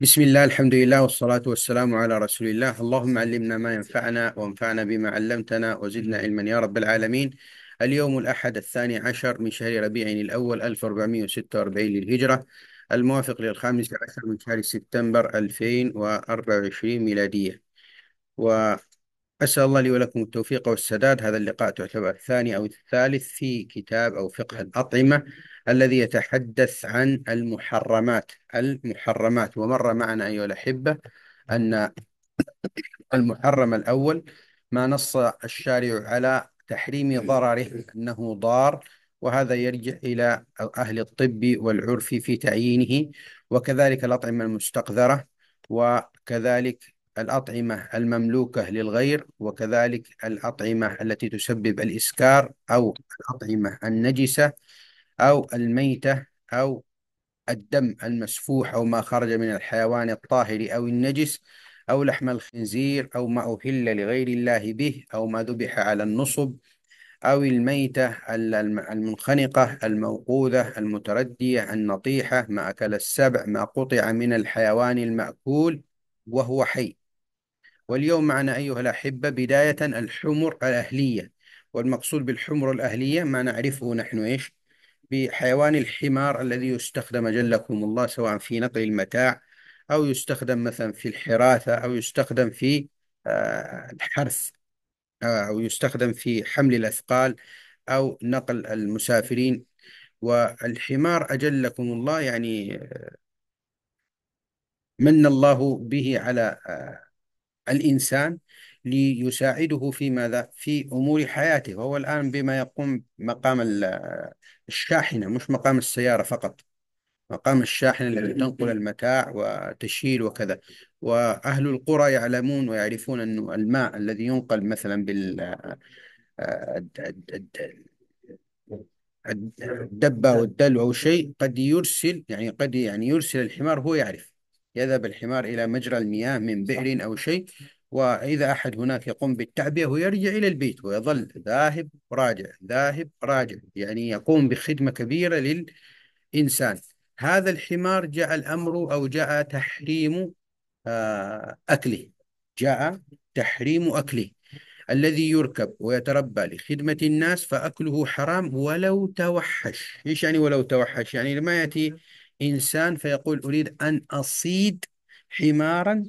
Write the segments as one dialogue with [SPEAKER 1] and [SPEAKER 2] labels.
[SPEAKER 1] بسم الله الحمد لله والصلاة والسلام على رسول الله اللهم علمنا ما ينفعنا وانفعنا بما علمتنا وزدنا علما يا رب العالمين اليوم الأحد الثاني عشر من شهر ربيع الأول 1446 للهجرة الموافق للخامس عشر من شهر سبتمبر 2024 ميلادية و أسأل الله لي ولكم التوفيق والسداد هذا اللقاء تعتبر الثاني أو الثالث في كتاب أو فقه الأطعمة الذي يتحدث عن المحرمات المحرمات ومر معنا أيها الأحبة أن المحرم الأول ما نص الشارع على تحريم ضرره أنه ضار وهذا يرجع إلى أهل الطب والعرف في تعيينه وكذلك الأطعمة المستقذرة وكذلك الأطعمة المملوكة للغير وكذلك الأطعمة التي تسبب الإسكار أو الأطعمة النجسة أو الميتة أو الدم المسفوح أو ما خرج من الحيوان الطاهر أو النجس أو لحم الخنزير أو ما أهل لغير الله به أو ما ذبح على النصب أو الميتة المنخنقة الموقوذة المتردية النطيحة ما أكل السبع ما قطع من الحيوان المأكول وهو حي واليوم معنا أيها الأحبة بداية الحمر الأهلية والمقصود بالحمر الأهلية ما نعرفه نحن إيش بحيوان الحمار الذي يستخدم جلكم الله سواء في نقل المتاع أو يستخدم مثلا في الحراثة أو يستخدم في آه، الحرث آه، أو يستخدم في حمل الأثقال أو نقل المسافرين والحمار أجلكم الله يعني آه، من الله به على الإنسان ليساعده في ماذا؟ في أمور حياته وهو الآن بما يقوم مقام الشاحنة مش مقام السيارة فقط مقام الشاحنة التي تنقل المتاع وتشيل وكذا وأهل القرى يعلمون ويعرفون أن الماء الذي ينقل مثلا بال الدبة والدلو أو شيء قد يرسل يعني قد يعني يرسل الحمار هو يعرف يذهب الحمار إلى مجرى المياه من بئر أو شيء وإذا أحد هناك يقوم بالتعبئة ويرجع إلى البيت ويظل ذاهب راجع ذاهب راجع يعني يقوم بخدمة كبيرة للإنسان هذا الحمار جاء الأمر أو جاء تحريم آه، أكله جاء تحريم أكله الذي يركب ويتربى لخدمة الناس فأكله حرام ولو توحش إيش يعني ولو توحش يعني لما يأتي إنسان فيقول أريد أن أصيد حمارا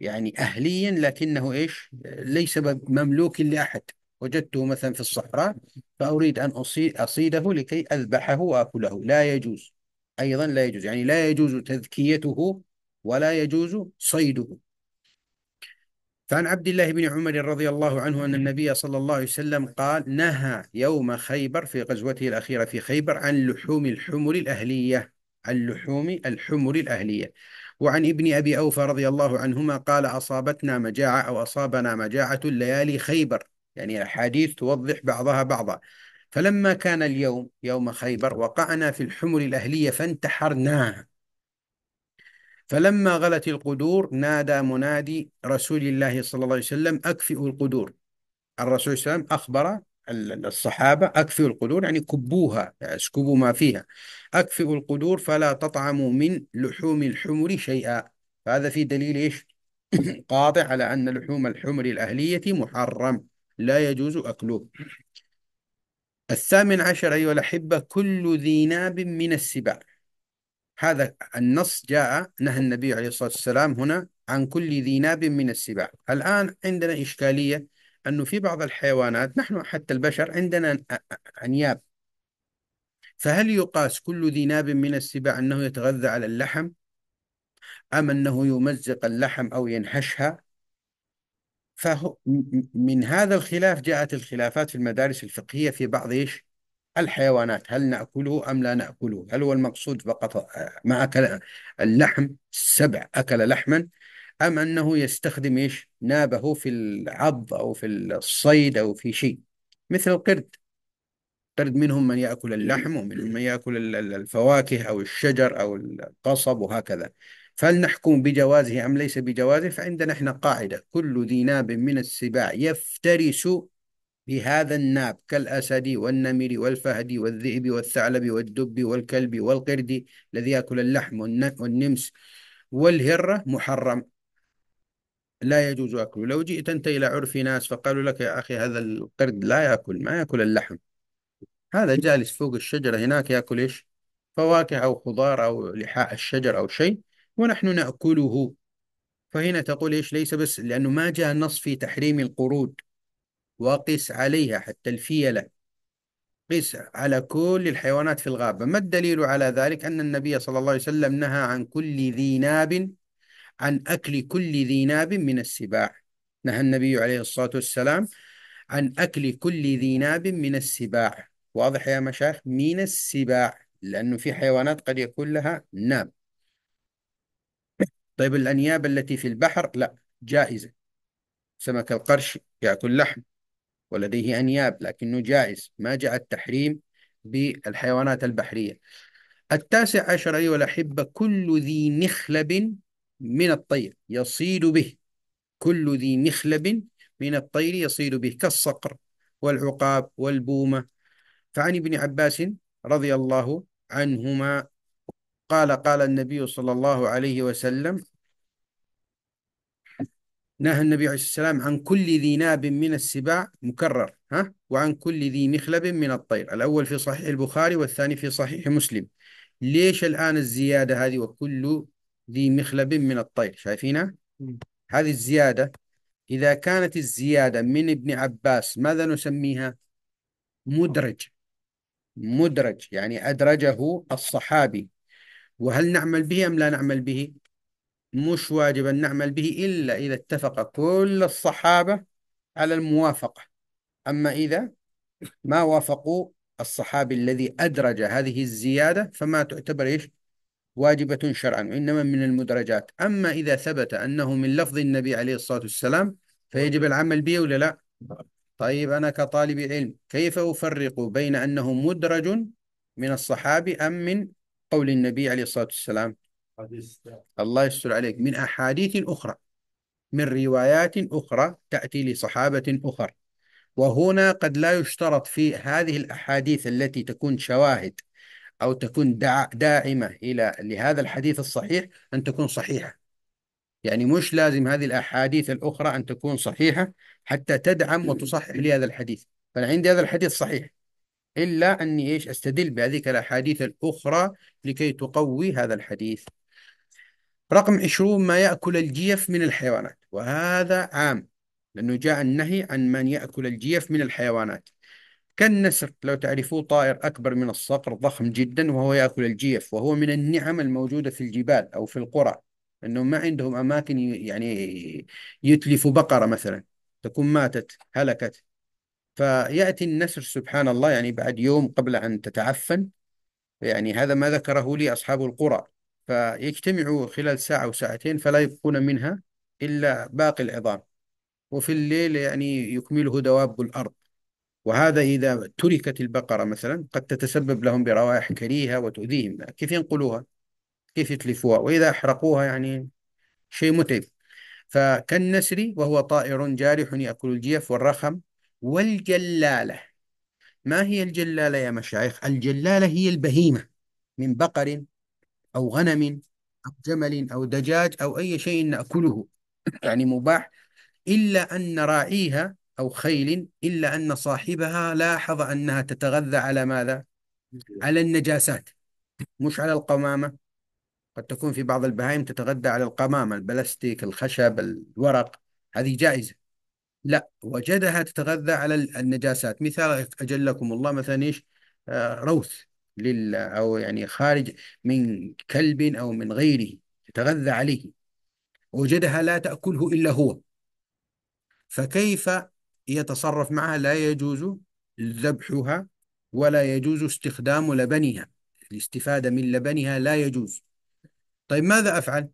[SPEAKER 1] يعني أهليا لكنه إيش ليس مملوك لأحد وجدته مثلا في الصحراء فأريد أن أصيده لكي أذبحه وأكله لا يجوز أيضا لا يجوز يعني لا يجوز تذكيته ولا يجوز صيده فعن عبد الله بن عمر رضي الله عنه أن النبي صلى الله عليه وسلم قال نهى يوم خيبر في غزوته الأخيرة في خيبر عن لحوم الحمر الأهلية اللحوم الحمر الأهلية وعن ابن أبي أوفى رضي الله عنهما قال أصابتنا مجاعة أو أصابنا مجاعة الليالي خيبر يعني أحاديث توضح بعضها بعضا فلما كان اليوم يوم خيبر وقعنا في الحمر الأهلية فانتحرناها فلما غلت القدور نادى منادي رسول الله صلى الله عليه وسلم أكفئوا القدور الرسول صلى الله عليه وسلم أخبر الصحابة أكفئوا القدور يعني كبوها اسكبوا ما فيها أكفئوا القدور فلا تطعموا من لحوم الحمر شيئا فهذا في دليل إيش قاطع على أن لحوم الحمر الأهلية محرم لا يجوز أكله الثامن عشر أيها الأحبة كل ذي ناب من السباع هذا النص جاء نهى النبي عليه الصلاة والسلام هنا عن كل ذي ناب من السباع الآن عندنا إشكالية أنه في بعض الحيوانات نحن حتى البشر عندنا أنياب فهل يقاس كل ذي ناب من السباع أنه يتغذى على اللحم أم أنه يمزق اللحم أو ينحشها من هذا الخلاف جاءت الخلافات في المدارس الفقهية في بعض إيش الحيوانات هل نأكله أم لا نأكله هل هو المقصود فقط آه، ما أكل اللحم سبع أكل لحما أم أنه يستخدم إيش نابه في العض أو في الصيد أو في شيء مثل القرد القرد منهم من يأكل اللحم ومنهم من يأكل الفواكه أو الشجر أو القصب وهكذا فهل نحكم بجوازه أم ليس بجوازه فعندنا احنا قاعدة كل ذي ناب من السباع يفترس بهذا الناب كالأسد والنمر والفهد والذئب والثعلب والدب والكلب والقرد الذي يأكل اللحم والنمس والهرة محرم لا يجوز أكله لو جئت أنت إلى عرف ناس فقالوا لك يا أخي هذا القرد لا يأكل ما يأكل اللحم هذا جالس فوق الشجرة هناك يأكل إيش فواكه أو خضار أو لحاء الشجر أو شيء ونحن نأكله فهنا تقول إيش ليس بس لأنه ما جاء النص في تحريم القرود وقس عليها حتى الفيلة قس على كل الحيوانات في الغابة ما الدليل على ذلك أن النبي صلى الله عليه وسلم نهى عن كل ذي ناب عن أكل كل ذي ناب من السباع نهى النبي عليه الصلاة والسلام عن أكل كل ذي ناب من السباع واضح يا مشايخ من السباع لأنه في حيوانات قد يكون لها ناب طيب الأنياب التي في البحر لا جائزة سمك القرش يأكل لحم ولديه أنياب لكنه جائز ما جاء التحريم بالحيوانات البحرية التاسع عشر أيها الأحبة كل ذي نخلب من الطير يصيد به كل ذي مخلب من الطير يصيد به كالصقر والعقاب والبومة فعن ابن عباس رضي الله عنهما قال قال النبي صلى الله عليه وسلم نهى النبي عليه السلام عن كل ذي ناب من السباع مكرر ها وعن كل ذي مخلب من الطير الأول في صحيح البخاري والثاني في صحيح مسلم ليش الآن الزيادة هذه وكل ذي مخلب من الطير شايفينها هذه الزيادة إذا كانت الزيادة من ابن عباس ماذا نسميها مدرج مدرج يعني أدرجه الصحابي وهل نعمل به أم لا نعمل به مش واجب أن نعمل به إلا إذا اتفق كل الصحابة على الموافقة أما إذا ما وافقوا الصحابي الذي أدرج هذه الزيادة فما تعتبر إيش واجبة شرعا وإنما من المدرجات أما إذا ثبت أنه من لفظ النبي عليه الصلاة والسلام فيجب العمل به ولا لا طيب أنا كطالب علم كيف أفرق بين أنه مدرج من الصحابي أم من قول النبي عليه الصلاة والسلام الله يستر عليك من أحاديث أخرى من روايات أخرى تأتي لصحابة أخر وهنا قد لا يشترط في هذه الأحاديث التي تكون شواهد أو تكون داعمة إلى لهذا الحديث الصحيح أن تكون صحيحة يعني مش لازم هذه الأحاديث الأخرى أن تكون صحيحة حتى تدعم وتصحح لي هذا الحديث فأنا عندي هذا الحديث صحيح إلا أني إيش أستدل بهذيك الأحاديث الأخرى لكي تقوي هذا الحديث رقم 20 ما يأكل الجيف من الحيوانات وهذا عام لأنه جاء النهي عن من يأكل الجيف من الحيوانات كالنسر لو تعرفوه طائر أكبر من الصقر ضخم جدا وهو يأكل الجيف وهو من النعم الموجودة في الجبال أو في القرى أنهم ما عندهم أماكن يعني يتلفوا بقرة مثلا تكون ماتت هلكت فيأتي النسر سبحان الله يعني بعد يوم قبل أن تتعفن يعني هذا ما ذكره لي أصحاب القرى فيجتمعوا خلال ساعة أو ساعتين فلا يبقون منها إلا باقي العظام وفي الليل يعني يكمله دواب الأرض وهذا إذا تركت البقرة مثلا قد تتسبب لهم بروائح كريهة وتؤذيهم كيف ينقلوها كيف يتلفوها وإذا أحرقوها يعني شيء متعب فكالنسر وهو طائر جارح يأكل الجيف والرخم والجلالة ما هي الجلالة يا مشايخ الجلالة هي البهيمة من بقر أو غنم أو جمل أو دجاج أو أي شيء نأكله يعني مباح إلا أن راعيها أو خيل إلا أن صاحبها لاحظ أنها تتغذى على ماذا؟ على النجاسات مش على القمامة قد تكون في بعض البهائم تتغذى على القمامة البلاستيك الخشب الورق هذه جائزة لا وجدها تتغذى على النجاسات مثال أجلكم الله مثلا إيش آه، روث لل أو يعني خارج من كلب أو من غيره تتغذى عليه وجدها لا تأكله إلا هو فكيف يتصرف معها لا يجوز ذبحها ولا يجوز استخدام لبنها الاستفادة من لبنها لا يجوز طيب ماذا أفعل؟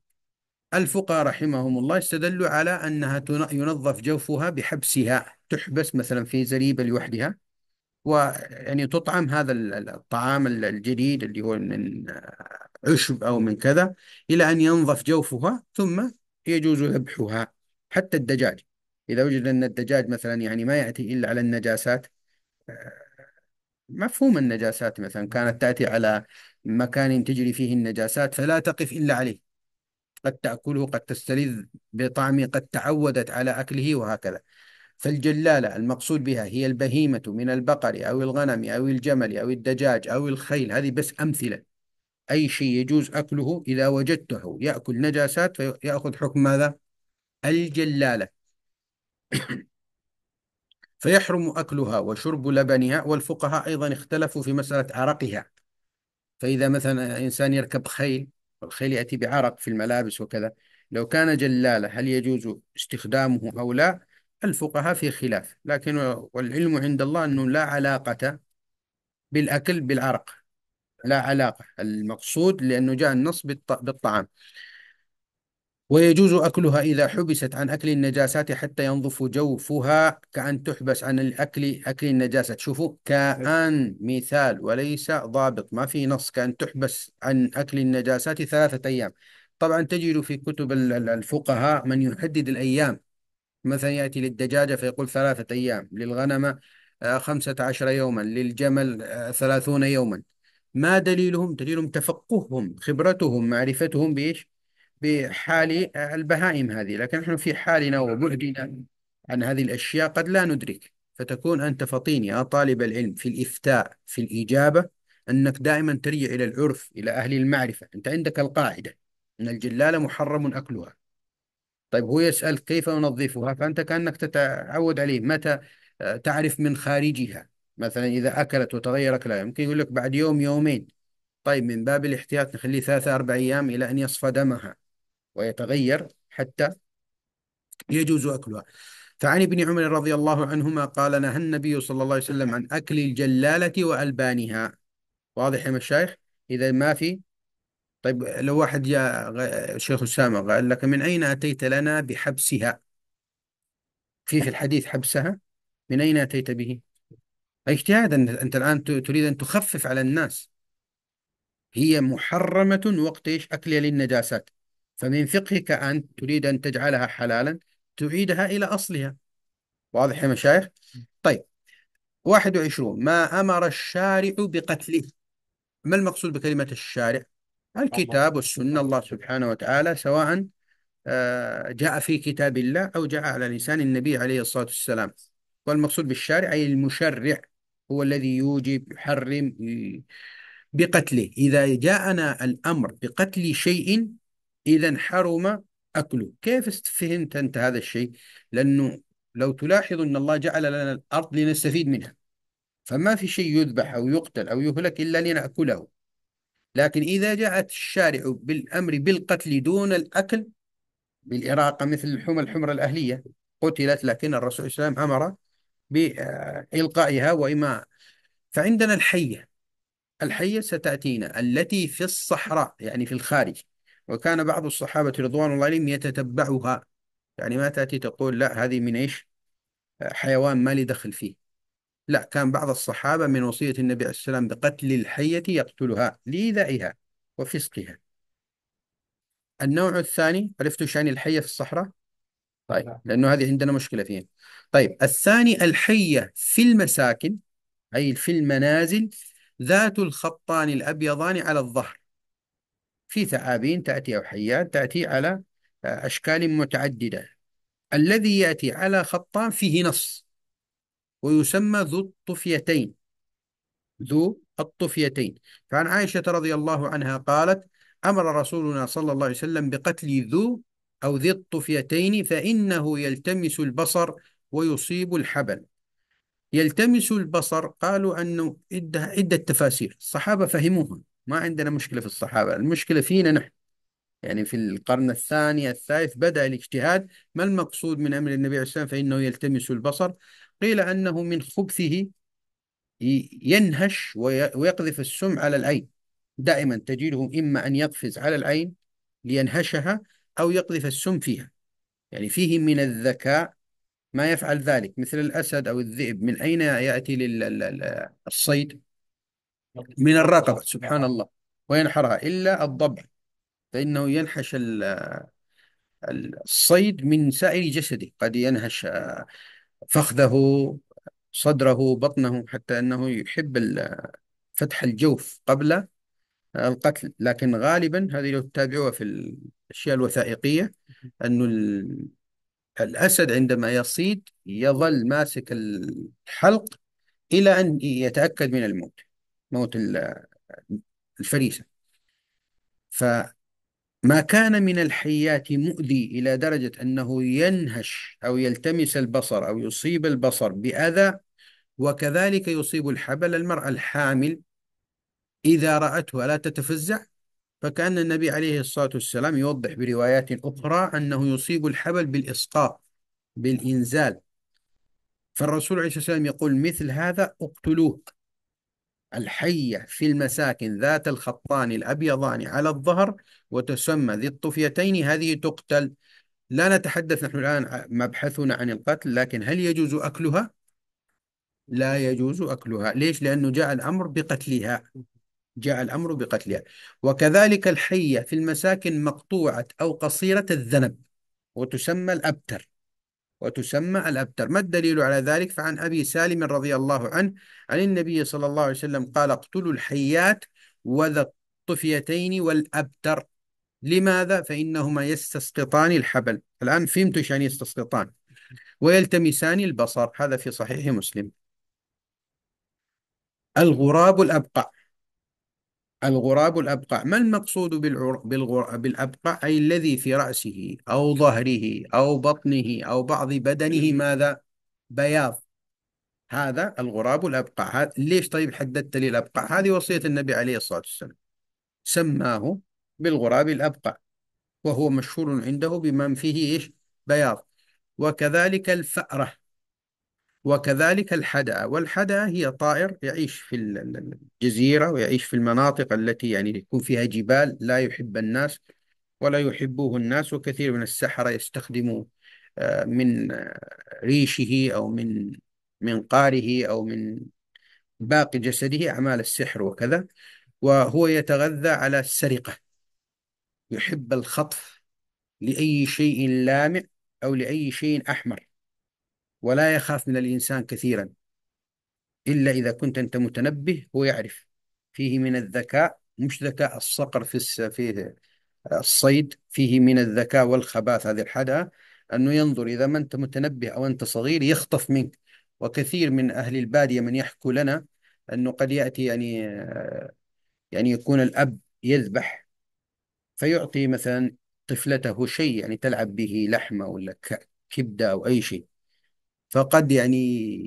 [SPEAKER 1] الفقهاء رحمهم الله استدلوا على أنها ينظف جوفها بحبسها تحبس مثلا في زريبة لوحدها ويعني تطعم هذا الطعام الجديد اللي هو من عشب أو من كذا إلى أن ينظف جوفها ثم يجوز ذبحها حتى الدجاج إذا وجد أن الدجاج مثلا يعني ما يأتي إلا على النجاسات آه، مفهوم النجاسات مثلا كانت تأتي على مكان تجري فيه النجاسات فلا تقف إلا عليه قد تأكله قد تستلذ بطعمه قد تعودت على أكله وهكذا فالجلالة المقصود بها هي البهيمة من البقر أو الغنم أو الجمل أو الدجاج أو الخيل هذه بس أمثلة أي شيء يجوز أكله إذا وجدته يأكل نجاسات فيأخذ حكم ماذا؟ الجلالة فيحرم أكلها وشرب لبنها والفقهاء أيضا اختلفوا في مسألة عرقها فإذا مثلا إنسان يركب خيل والخيل يأتي بعرق في الملابس وكذا لو كان جلالة هل يجوز استخدامه أو لا الفقهاء في خلاف لكن والعلم عند الله أنه لا علاقة بالأكل بالعرق لا علاقة المقصود لأنه جاء النص بالطعام ويجوز أكلها إذا حبست عن أكل النجاسات حتى ينظف جوفها كأن تحبس عن الأكل أكل النجاسة شوفوا كأن مثال وليس ضابط ما في نص كأن تحبس عن أكل النجاسات ثلاثة أيام طبعا تجد في كتب الفقهاء من يحدد الأيام مثلا يأتي للدجاجة فيقول ثلاثة أيام للغنم آه، خمسة عشر يوما للجمل آه، ثلاثون يوما ما دليلهم؟ دليلهم تفقههم خبرتهم معرفتهم بإيش؟ بحال البهائم هذه لكن نحن في حالنا وبعدنا عن هذه الأشياء قد لا ندرك فتكون أنت فطين يا طالب العلم في الإفتاء في الإجابة أنك دائما ترجع إلى العرف إلى أهل المعرفة أنت عندك القاعدة أن الجلالة محرم أكلها طيب هو يسأل كيف أنظفها فأنت كأنك تتعود عليه متى آه، تعرف من خارجها مثلا إذا أكلت وتغير أكلها يمكن يقول لك بعد يوم يومين طيب من باب الاحتياط نخليه ثلاثة أربع أيام إلى أن يصفى دمها ويتغير حتى يجوز أكلها فعن ابن عمر رضي الله عنهما قال نهى النبي صلى الله عليه وسلم عن أكل الجلالة وألبانها واضح يا مشايخ إذا ما في طيب لو واحد جاء شيخ أسامة قال لك من أين أتيت لنا بحبسها في في الحديث حبسها من أين أتيت به اجتهادا أنت الآن تريد أن تخفف على الناس هي محرمة وقت إيش أكلها للنجاسات فمن فقهك أن تريد أن تجعلها حلالا تعيدها إلى أصلها واضح يا مشايخ؟ طيب 21 ما أمر الشارع بقتله ما المقصود بكلمة الشارع؟ الكتاب والسنة الله سبحانه وتعالى سواء آه، جاء في كتاب الله أو جاء على لسان النبي عليه الصلاة والسلام والمقصود بالشارع أي المشرع هو الذي يوجب يحرم بقتله إذا جاءنا الأمر بقتل شيء إذا حرم أكله كيف استفهمت أنت هذا الشيء لأنه لو تلاحظ أن الله جعل لنا الأرض لنستفيد منها فما في شيء يذبح أو يقتل أو يهلك إلا لنأكله لكن إذا جاءت الشارع بالأمر بالقتل دون الأكل بالإراقة مثل الحمى الحمرة الأهلية قتلت لكن الرسول صلى الله عليه وسلم أمر بإلقائها وإما فعندنا الحية الحية ستأتينا التي في الصحراء يعني في الخارج وكان بعض الصحابة رضوان الله عليهم يتتبعها يعني ما تأتي تقول لا هذه من إيش حيوان ما لي دخل فيه لا كان بعض الصحابة من وصية النبي عليه السلام بقتل الحية يقتلها لإيذائها وفسقها النوع الثاني عرفتوا شأن الحية في الصحراء طيب نعم. لأنه هذه عندنا مشكلة فيها طيب الثاني الحية في المساكن أي في المنازل ذات الخطان الأبيضان على الظهر في ثعابين تأتي أو حيات تأتي على آه، أشكال متعددة الذي يأتي على خطان فيه نص ويسمى ذو الطفيتين ذو الطفيتين فعن عائشة رضي الله عنها قالت أمر رسولنا صلى الله عليه وسلم بقتل ذو أو ذي الطفيتين فإنه يلتمس البصر ويصيب الحبل يلتمس البصر قالوا أنه عدة تفاسير الصحابة فهموها ما عندنا مشكلة في الصحابة المشكلة فينا نحن يعني في القرن الثاني الثالث بدأ الاجتهاد ما المقصود من أمر النبي عليه السلام فإنه يلتمس البصر قيل أنه من خبثه ينهش ويقذف السم على العين دائما تجده إما أن يقفز على العين لينهشها أو يقذف السم فيها يعني فيه من الذكاء ما يفعل ذلك مثل الأسد أو الذئب من أين يأتي للصيد من الرقبة سبحان الله وينحرها إلا الضبع فإنه ينحش الصيد من سائر جسده قد ينهش فخذه صدره بطنه حتى أنه يحب فتح الجوف قبل القتل لكن غالبا هذه لو تتابعوها في الأشياء الوثائقية أنه الأسد عندما يصيد يظل ماسك الحلق إلى أن يتأكد من الموت موت الفريسة فما كان من الحيات مؤذي إلى درجة أنه ينهش أو يلتمس البصر أو يصيب البصر بأذى وكذلك يصيب الحبل المرأة الحامل إذا رأته لا تتفزع فكان النبي عليه الصلاة والسلام يوضح بروايات أخرى أنه يصيب الحبل بالإسقاط بالإنزال فالرسول عليه الصلاة والسلام يقول مثل هذا اقتلوه الحية في المساكن ذات الخطان الأبيضان على الظهر وتسمى ذي الطفيتين هذه تقتل لا نتحدث نحن الآن مبحثنا عن القتل لكن هل يجوز أكلها؟ لا يجوز أكلها ليش؟ لأنه جاء الأمر بقتلها جاء الأمر بقتلها وكذلك الحية في المساكن مقطوعة أو قصيرة الذنب وتسمى الأبتر وتسمى الأبتر ما الدليل على ذلك فعن أبي سالم رضي الله عنه عن النبي صلى الله عليه وسلم قال اقتلوا الحيات وذا الطفيتين والأبتر لماذا فإنهما يستسقطان الحبل الآن فهمت ايش يعني يستسقطان ويلتمسان البصر هذا في صحيح مسلم الغراب الأبقع الغراب الأبقع ما المقصود بالعر... بالغر... بالأبقع أي الذي في رأسه أو ظهره أو بطنه أو بعض بدنه ماذا بياض هذا الغراب الأبقع هذا... ليش طيب حددت لي الأبقع هذه وصية النبي عليه الصلاة والسلام سماه بالغراب الأبقع وهو مشهور عنده بمن فيه إيش بياض وكذلك الفأرة وكذلك الحدأة والحدأة هي طائر يعيش في الجزيرة ويعيش في المناطق التي يعني يكون فيها جبال لا يحب الناس ولا يحبوه الناس وكثير من السحرة يستخدموا آه، من آه، ريشه أو من من قاره أو من باقي جسده أعمال السحر وكذا وهو يتغذى على السرقة يحب الخطف لأي شيء لامع أو لأي شيء أحمر ولا يخاف من الإنسان كثيرا إلا إذا كنت أنت متنبه هو يعرف فيه من الذكاء مش ذكاء الصقر في الصيد فيه من الذكاء والخباث هذه الحدث أنه ينظر إذا ما أنت متنبه أو أنت صغير يخطف منك وكثير من أهل البادية من يحكوا لنا أنه قد يأتي يعني يعني يكون الأب يذبح فيعطي مثلا طفلته شيء يعني تلعب به لحمة ولا كبدة أو أي شيء فقد يعني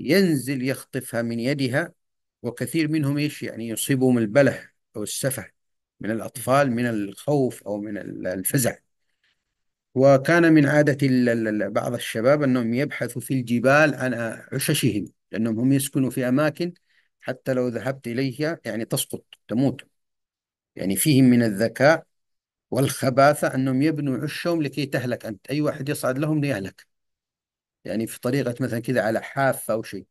[SPEAKER 1] ينزل يخطفها من يدها وكثير منهم ايش يعني يصيبهم البلح او السفه من الاطفال من الخوف او من الفزع وكان من عادة بعض الشباب أنهم يبحثوا في الجبال عن عششهم لأنهم هم يسكنوا في أماكن حتى لو ذهبت إليها يعني تسقط تموت يعني فيهم من الذكاء والخباثة أنهم يبنوا عشهم لكي تهلك أنت أي واحد يصعد لهم ليهلك يعني في طريقة مثلا كذا على حافة أو شيء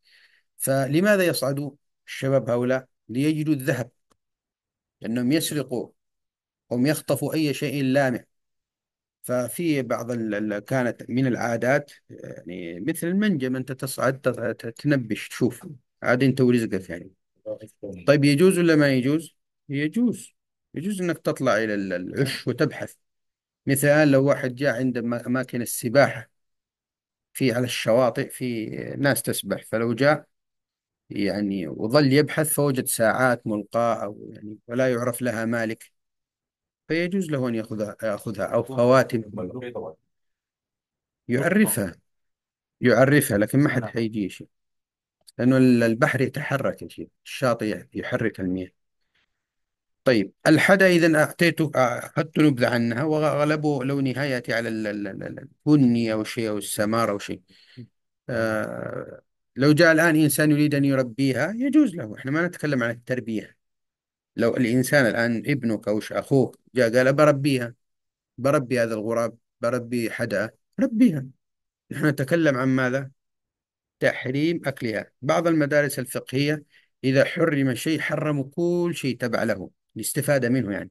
[SPEAKER 1] فلماذا يصعدوا الشباب هؤلاء ليجدوا الذهب لأنهم يسرقوا هم يخطفوا أي شيء لامع ففي بعض كانت من العادات يعني مثل المنجم أنت تصعد تنبش تشوف عاد أنت ورزقك يعني طيب يجوز ولا ما يجوز؟ يجوز يجوز انك تطلع الى العش وتبحث مثال لو واحد جاء عند اماكن السباحه في على الشواطئ في ناس تسبح فلو جاء يعني وظل يبحث فوجد ساعات ملقاة أو يعني ولا يعرف لها مالك فيجوز له أن يأخذها يأخذها أو خواتم يعرفها يعرفها لكن ما حد نعم. حيجي شيء لأنه البحر يتحرك الشاطئ يحرك المياه طيب الحدا إذا أعطيته أخذت نبذة عنها وغلبه لو نهايتي على البني أو شيء أو السمار أو شيء آه لو جاء الآن إنسان يريد أن يربيها يجوز له إحنا ما نتكلم عن التربية لو الإنسان الآن ابنك أو أخوك جاء قال بربيها بربي هذا الغراب بربي حدا ربيها نحن نتكلم عن ماذا؟ تحريم أكلها بعض المدارس الفقهية إذا حرم شيء حرموا كل شيء تبع له الاستفادة منه يعني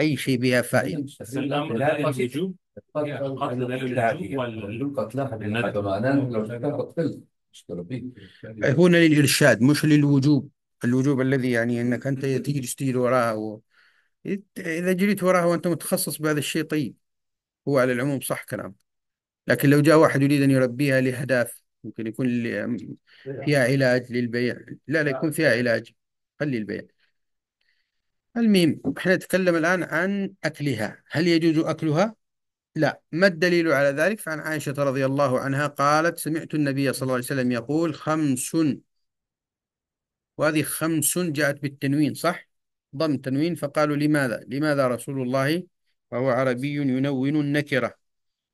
[SPEAKER 1] أي شيء بها فائدة بس الامر لا الهجوم قتل غير الهجوم ولا هنا للإرشاد مش للوجوب الوجوب الذي يعني أنك أنت تجلس تجري وراها و... إذا جريت وراها وأنت متخصص بهذا الشيء طيب هو على العموم صح كلام لكن لو جاء واحد يريد أن يربيها لأهداف ممكن يكون فيها علاج للبيع لا لا يكون فيها علاج خلي البيع الميم احنا نتكلم الآن عن أكلها هل يجوز أكلها؟ لا ما الدليل على ذلك؟ فعن عائشة رضي الله عنها قالت سمعت النبي صلى الله عليه وسلم يقول خمس وهذه خمس جاءت بالتنوين صح؟ ضم تنوين فقالوا لماذا؟ لماذا رسول الله وهو عربي ينون النكرة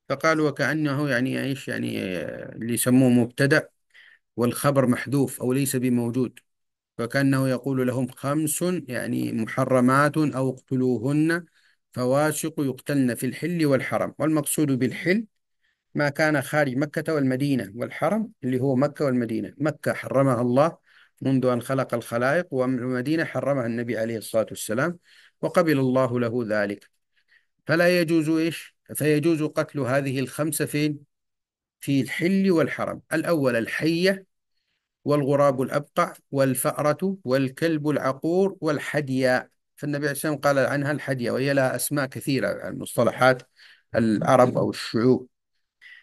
[SPEAKER 1] فقالوا وكأنه يعني ايش يعني آه، اللي يسموه مبتدأ والخبر محذوف أو ليس بموجود فكأنه يقول لهم خمس يعني محرمات أو اقتلوهن فواشق يقتلن في الحل والحرم والمقصود بالحل ما كان خارج مكة والمدينة والحرم اللي هو مكة والمدينة مكة حرمها الله منذ أن خلق الخلائق والمدينة حرمها النبي عليه الصلاة والسلام وقبل الله له ذلك فلا يجوز إيش فيجوز قتل هذه الخمسة فين في الحل والحرم الأول الحية والغراب الأبقع والفأرة والكلب العقور والحدياء فالنبي عليه الصلاة والسلام قال عنها الحدية وهي لها أسماء كثيرة المصطلحات مصطلحات العرب أو الشعوب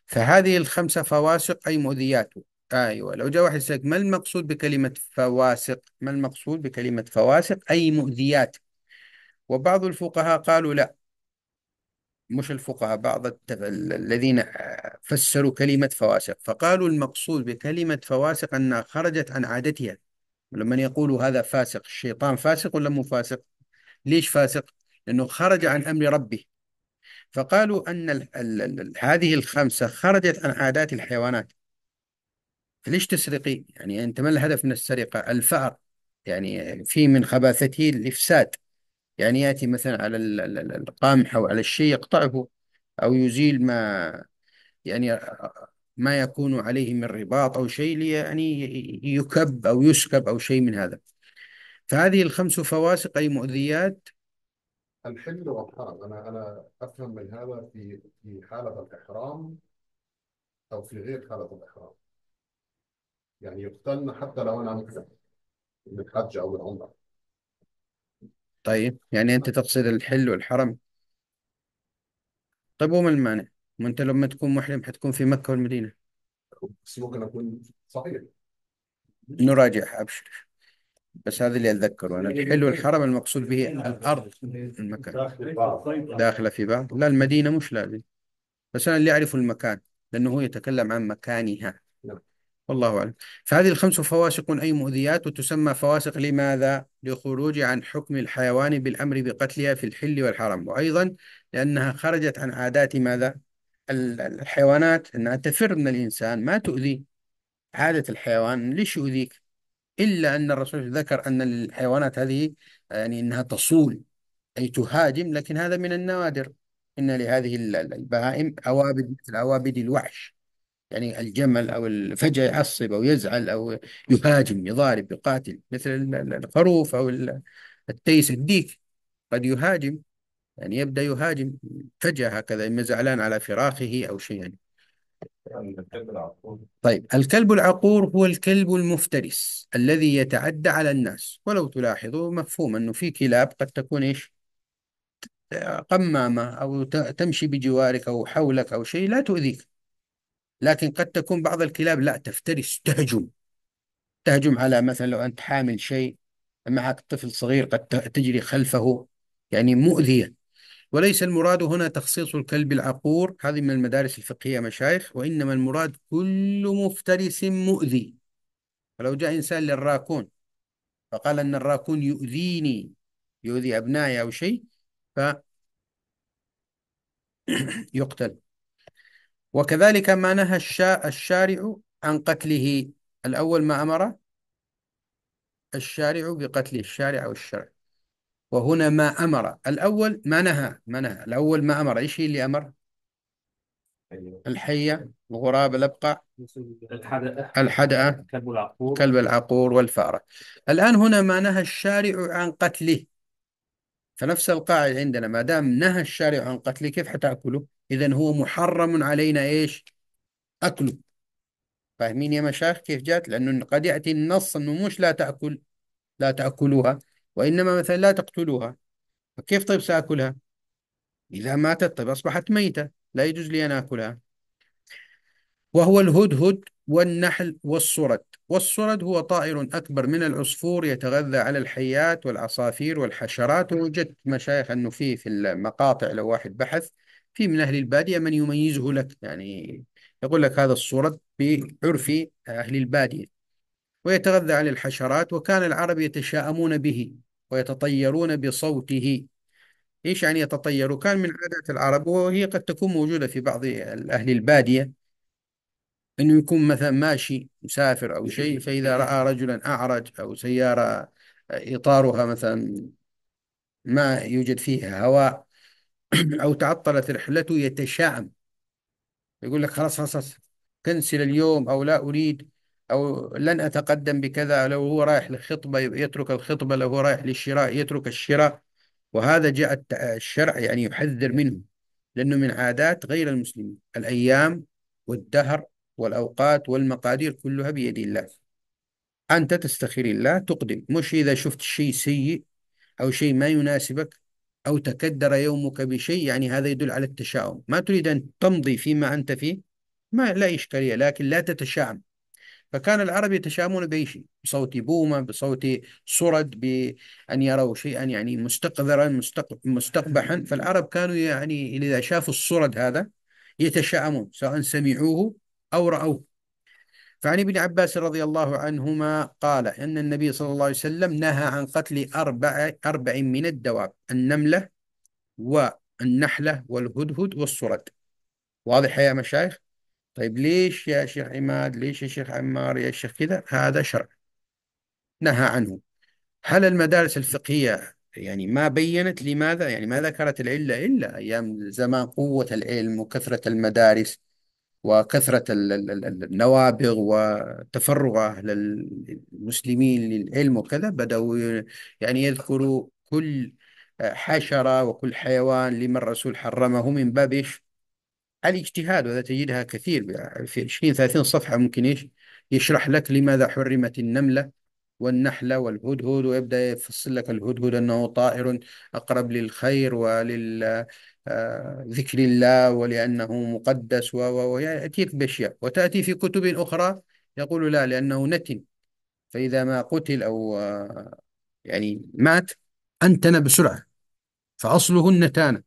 [SPEAKER 1] فهذه الخمسة فواسق أي مؤذيات أيوة لو جاء واحد يسألك ما المقصود بكلمة فواسق ما المقصود بكلمة فواسق أي مؤذيات وبعض الفقهاء قالوا لا مش الفقهاء بعض التف... الذين فسروا كلمة فواسق فقالوا المقصود بكلمة فواسق أنها خرجت عن عادتها لما يقولوا هذا فاسق الشيطان فاسق ولا مو فاسق ليش فاسق لأنه خرج عن أمر ربه فقالوا أن ال... ال... ال... هذه الخمسة خرجت عن عادات الحيوانات ليش تسرقي يعني أنت ما الهدف من السرقة الفأر يعني في من خباثته الإفساد يعني يأتي مثلا على القمح أو على الشيء يقطعه أو يزيل ما يعني ما يكون عليه من رباط أو شيء يعني يكب أو يسكب أو شيء من هذا فهذه الخمس فواسق أي مؤذيات الحل والحرام انا انا افهم من هذا في في حاله الاحرام او في غير حاله الاحرام يعني يقتلن حتى لو انا محرم من الحج او العمرة طيب يعني أنت تقصد الحل والحرم طيب وما المانع؟ ما أنت لما تكون محرم حتكون في مكة والمدينة بس ممكن اكون صحيح نراجع أبشر بس هذا اللي أتذكره أنا الحل والحرم المقصود به الأرض المكان داخلة في بعض لا المدينة مش لازم بس أنا اللي أعرفه المكان لأنه هو يتكلم عن مكانها نعم والله أعلم فهذه الخمس فواسق أي مؤذيات وتسمى فواسق لماذا؟ لخروج عن حكم الحيوان بالأمر بقتلها في الحل والحرم وأيضا لأنها خرجت عن عادات ماذا؟ الحيوانات أنها تفر من الإنسان ما تؤذيه عادة الحيوان ليش يؤذيك؟ إلا أن الرسول ذكر أن الحيوانات هذه يعني أنها تصول أي تهاجم لكن هذا من النوادر إن لهذه البهائم أوابد مثل الوحش يعني الجمل أو فجأة يعصب أو يزعل أو يهاجم يضارب يقاتل مثل الخروف أو التيس الديك قد يهاجم يعني يبدأ يهاجم فجأة هكذا إما زعلان على فراخه أو شيئا يعني. طيب الكلب العقور هو الكلب المفترس الذي يتعدى على الناس ولو تلاحظوا مفهوم أنه في كلاب قد تكون إيش قمامة أو تمشي بجوارك أو حولك أو شيء لا تؤذيك لكن قد تكون بعض الكلاب لا تفترس تهجم تهجم على مثلا لو أنت حامل شيء معك طفل صغير قد تجري خلفه يعني مؤذية وليس المراد هنا تخصيص الكلب العقور هذه من المدارس الفقهية مشايخ وإنما المراد كل مفترس مؤذي فلو جاء إنسان للراكون فقال أن الراكون يؤذيني يؤذي أبنائي أو شيء ف يقتل وكذلك ما نهى الشارع عن قتله الأول ما أمر الشارع بقتله الشارع أو الشرع وهنا ما أمر الأول ما نهى ما نهى الأول ما أمر إيش اللي أمر الحية الغراب الأبقع الحدأة كلب العقور كلب العقور والفأرة الآن هنا ما نهى الشارع عن قتله فنفس القاعدة عندنا ما دام نهى الشارع عن قتله كيف حتأكله إذا هو محرم علينا إيش أكله فاهمين يا مشايخ كيف جات لأنه قد يأتي النص أنه مش لا تأكل لا تأكلوها وإنما مثلا لا تقتلوها فكيف طيب سأكلها إذا ماتت طيب أصبحت ميتة لا يجوز لي أن آكلها وهو الهدهد والنحل والصرد والصرد هو طائر أكبر من العصفور يتغذى على الحيات والعصافير والحشرات ووجدت مشايخ أنه فيه في المقاطع لو واحد بحث في من أهل البادية من يميزه لك يعني يقول لك هذا الصورة بعرف أهل البادية ويتغذى على الحشرات وكان العرب يتشاءمون به ويتطيرون بصوته ايش يعني يتطير كان من عادات العرب وهي قد تكون موجودة في بعض أهل البادية أنه يكون مثلا ماشي مسافر أو شيء فإذا رأى رجلا أعرج أو سيارة إطارها مثلا ما يوجد فيها هواء أو تعطلت رحلته يتشائم يقول لك خلاص خلاص كنسل اليوم أو لا أريد أو لن أتقدم بكذا لو هو رايح للخطبة يترك الخطبة لو هو رايح للشراء يترك الشراء وهذا جاء الشرع يعني يحذر منه لأنه من عادات غير المسلمين الأيام والدهر والأوقات والمقادير كلها بيد الله أنت تستخير الله تقدم مش إذا شفت شيء سيء أو شيء ما يناسبك أو تكدر يومك بشيء يعني هذا يدل على التشاؤم ما تريد أن تمضي فيما أنت فيه ما لا إشكالية لكن لا تتشائم فكان العرب يتشائمون بأي شيء بصوت بومة بصوت صرد بأن يروا شيئا يعني مستقذرا مستقبحا فالعرب كانوا يعني إذا شافوا الصرد هذا يتشائمون سواء سمعوه أو رأوه فعن ابن عباس رضي الله عنهما قال أن النبي صلى الله عليه وسلم نهى عن قتل أربع, أربع من الدواب النملة والنحلة والهدهد والصرد واضح يا مشايخ طيب ليش يا شيخ عماد ليش يا شيخ عمار يا شيخ كذا هذا شرع نهى عنه هل المدارس الفقهية يعني ما بينت لماذا يعني ما ذكرت العلة إلا أيام زمان قوة العلم وكثرة المدارس وكثرة النوابغ وتفرغ اهل المسلمين للعلم وكذا بدأوا يعني يذكروا كل حشرة وكل حيوان لما الرسول حرمه من باب إيش الاجتهاد وهذا تجدها كثير في 20 30 صفحة ممكن إيش يشرح لك لماذا حرمت النملة والنحلة والهدهد ويبدأ يفصل لك الهدهد أنه طائر أقرب للخير ولل ذكر الله ولأنه مقدس ويأتيك بأشياء وتأتي في كتب أخرى يقول لا لأنه نتن فإذا ما قتل أو آه، يعني مات أنتن بسرعة فأصله النتانة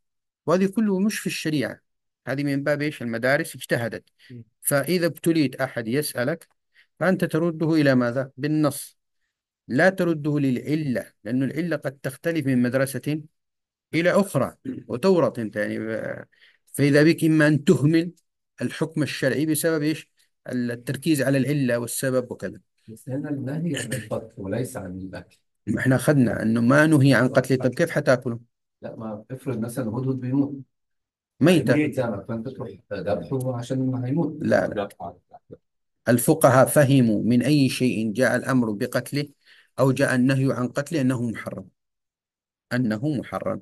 [SPEAKER 1] وهذه كله مش في الشريعة هذه من باب إيش المدارس اجتهدت فإذا ابتليت أحد يسألك فأنت ترده إلى ماذا بالنص لا ترده للعلة لأن العلة قد تختلف من مدرسة إلى أخرى وتورط أنت يعني فإذا بك إما أن تهمل الحكم الشرعي بسبب إيش التركيز على العلة والسبب وكذا بس هنا النهي عن القتل وليس عن الأكل ما احنا أخذنا أنه ما نهي عن قتله طب كيف حتاكله؟ لا ما افرض مثلا هدهد بيموت
[SPEAKER 2] ميتة يعني ميتة
[SPEAKER 1] فأنت تروح ذبحه عشان ما هيموت لا لا الفقهاء فهموا من أي شيء جاء الأمر بقتله أو جاء النهي عن قتله أنه محرم أنه محرم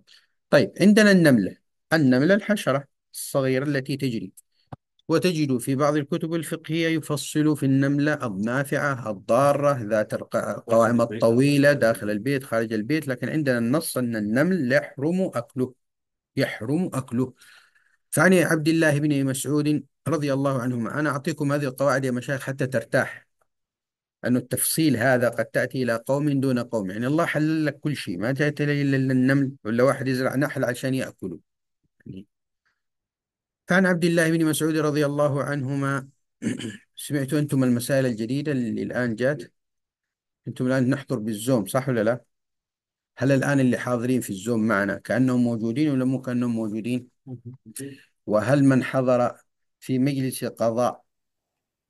[SPEAKER 1] طيب عندنا النملة النملة الحشرة الصغيرة التي تجري وتجد في بعض الكتب الفقهية يفصل في النملة النافعة الضارة ذات القوائم الطويلة داخل البيت خارج البيت لكن عندنا النص أن النمل يحرم أكله يحرم أكله فعن عبد الله بن مسعود رضي الله عنهما أنا أعطيكم هذه القواعد يا مشايخ حتى ترتاح أن التفصيل هذا قد تأتي إلى قوم دون قوم يعني الله حلل لك كل شيء ما تأتي إلا النمل ولا واحد يزرع نحل عشان يأكله يعني فعن عبد الله بن مسعود رضي الله عنهما سمعتوا أنتم المسائل الجديدة اللي الآن جات أنتم الآن نحضر بالزوم صح ولا لا؟ هل الآن اللي حاضرين في الزوم معنا كأنهم موجودين ولا مو كأنهم موجودين؟ وهل من حضر في مجلس القضاء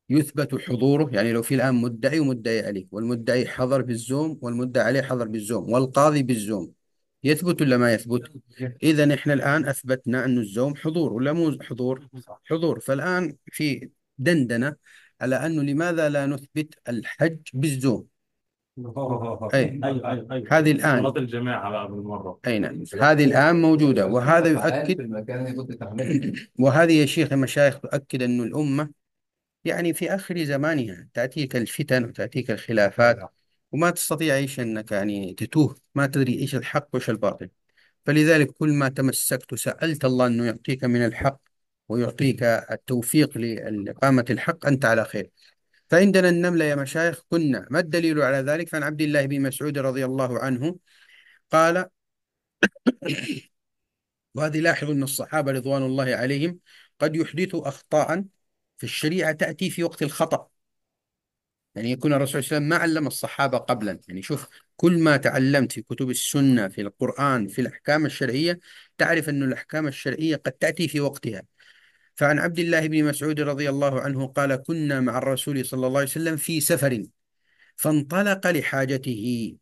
[SPEAKER 1] يثبت حضوره يعني لو في الآن مدعي ومدعي عليه والمدعي حضر بالزوم والمدعي عليه حضر بالزوم والقاضي بالزوم يثبت ولا ما يثبت؟ إذا إحنا الآن أثبتنا انه الزوم حضور ولا مو حضور؟ حضور فالآن في دندنة على أنه لماذا لا نثبت الحج بالزوم؟ أي أيوة أيوة أيوة هذه الآن صلاة الجماعة بقى بالمرة أي نعم هذه الآن موجودة وهذا يؤكد وهذه يا شيخ المشايخ تؤكد أن الأمة يعني في آخر زمانها يعني تأتيك الفتن وتأتيك الخلافات نعم. وما تستطيع إيش أنك يعني تتوه ما تدري إيش الحق وإيش الباطل فلذلك كل ما تمسكت وسألت الله أنه يعطيك من الحق ويعطيك التوفيق لإقامة الحق أنت على خير فعندنا النملة يا مشايخ كنا ما الدليل على ذلك فعن عبد الله بن مسعود رضي الله عنه قال وهذه لاحظ أن الصحابة رضوان الله عليهم قد يحدثوا أخطاء في الشريعة تأتي في وقت الخطأ يعني يكون الرسول صلى الله عليه وسلم ما علم الصحابة قبلا يعني شوف كل ما تعلمت في كتب السنة في القرآن في الأحكام الشرعية تعرف أن الأحكام الشرعية قد تأتي في وقتها فعن عبد الله بن مسعود رضي الله عنه قال كنا مع الرسول صلى الله عليه وسلم في سفر فانطلق لحاجته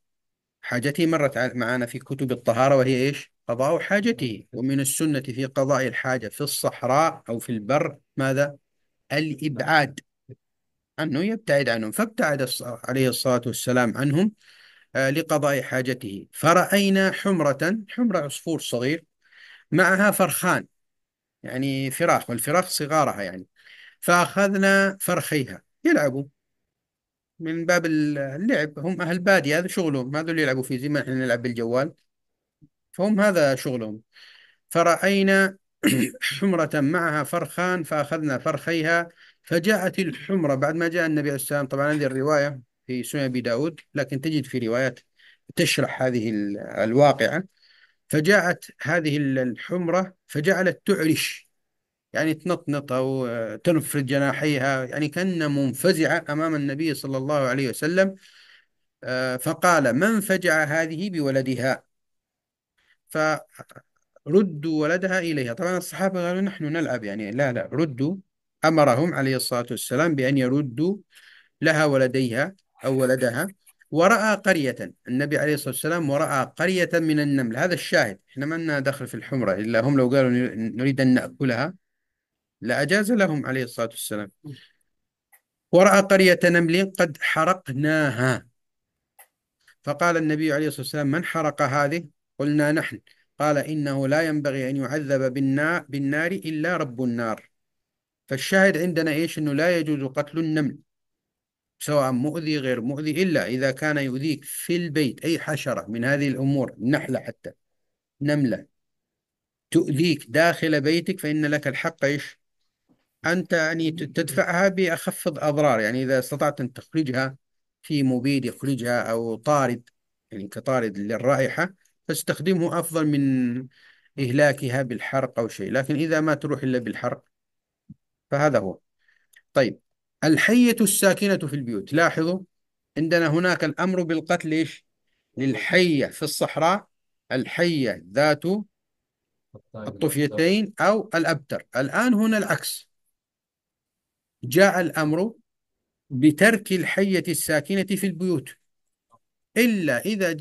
[SPEAKER 1] حاجته مرت معنا في كتب الطهارة وهي إيش قضاء حاجته ومن السنة في قضاء الحاجة في الصحراء أو في البر ماذا الإبعاد عنه يبتعد عنهم فابتعد عليه الصلاة والسلام عنهم آه، لقضاء حاجته فرأينا حمرة حمرة عصفور صغير معها فرخان يعني فراخ والفراخ صغارها يعني فأخذنا فرخيها يلعبوا من باب اللعب هم أهل بادية هذا شغلهم هذول يلعبوا فيه زي ما احنا نلعب بالجوال فهم هذا شغلهم فرأينا حمرة معها فرخان فأخذنا فرخيها فجاءت الحمرة بعد ما جاء النبي عليه السلام طبعا هذه الرواية في سنن أبي داود لكن تجد في روايات تشرح هذه الواقعة فجاءت هذه الحمرة فجعلت تعرش يعني تنطنط أو تنفرد جناحيها يعني كأنها منفزعة أمام النبي صلى الله عليه وسلم آه، فقال من فجع هذه بولدها ف ردوا ولدها إليها طبعا الصحابة قالوا نحن نلعب يعني لا لا ردوا أمرهم عليه الصلاة والسلام بأن يردوا لها ولديها أو ولدها ورأى قرية النبي عليه الصلاة والسلام ورأى قرية من النمل هذا الشاهد احنا ما لنا دخل في الحمرة إلا هم لو قالوا نريد أن نأكلها لأجاز لهم عليه الصلاة والسلام ورأى قرية نمل قد حرقناها فقال النبي عليه الصلاة والسلام من حرق هذه قلنا نحن قال إنه لا ينبغي أن يعذب بالنار, بالنار إلا رب النار فالشاهد عندنا إيش أنه لا يجوز قتل النمل سواء مؤذي غير مؤذي إلا إذا كان يؤذيك في البيت أي حشرة من هذه الأمور نحلة حتى نملة تؤذيك داخل بيتك فإن لك الحق إيش أنت يعني تدفعها بأخف أضرار يعني إذا استطعت أن تخرجها في مبيد يخرجها أو طارد يعني كطارد للرائحة فاستخدمه أفضل من إهلاكها بالحرق أو شيء لكن إذا ما تروح إلا بالحرق فهذا هو طيب الحية الساكنة في البيوت لاحظوا عندنا هناك الأمر بالقتل إيش للحية في الصحراء الحية ذات الطفيتين أو الأبتر الآن هنا العكس جاء الأمر بترك الحية الساكنة في البيوت إلا إذا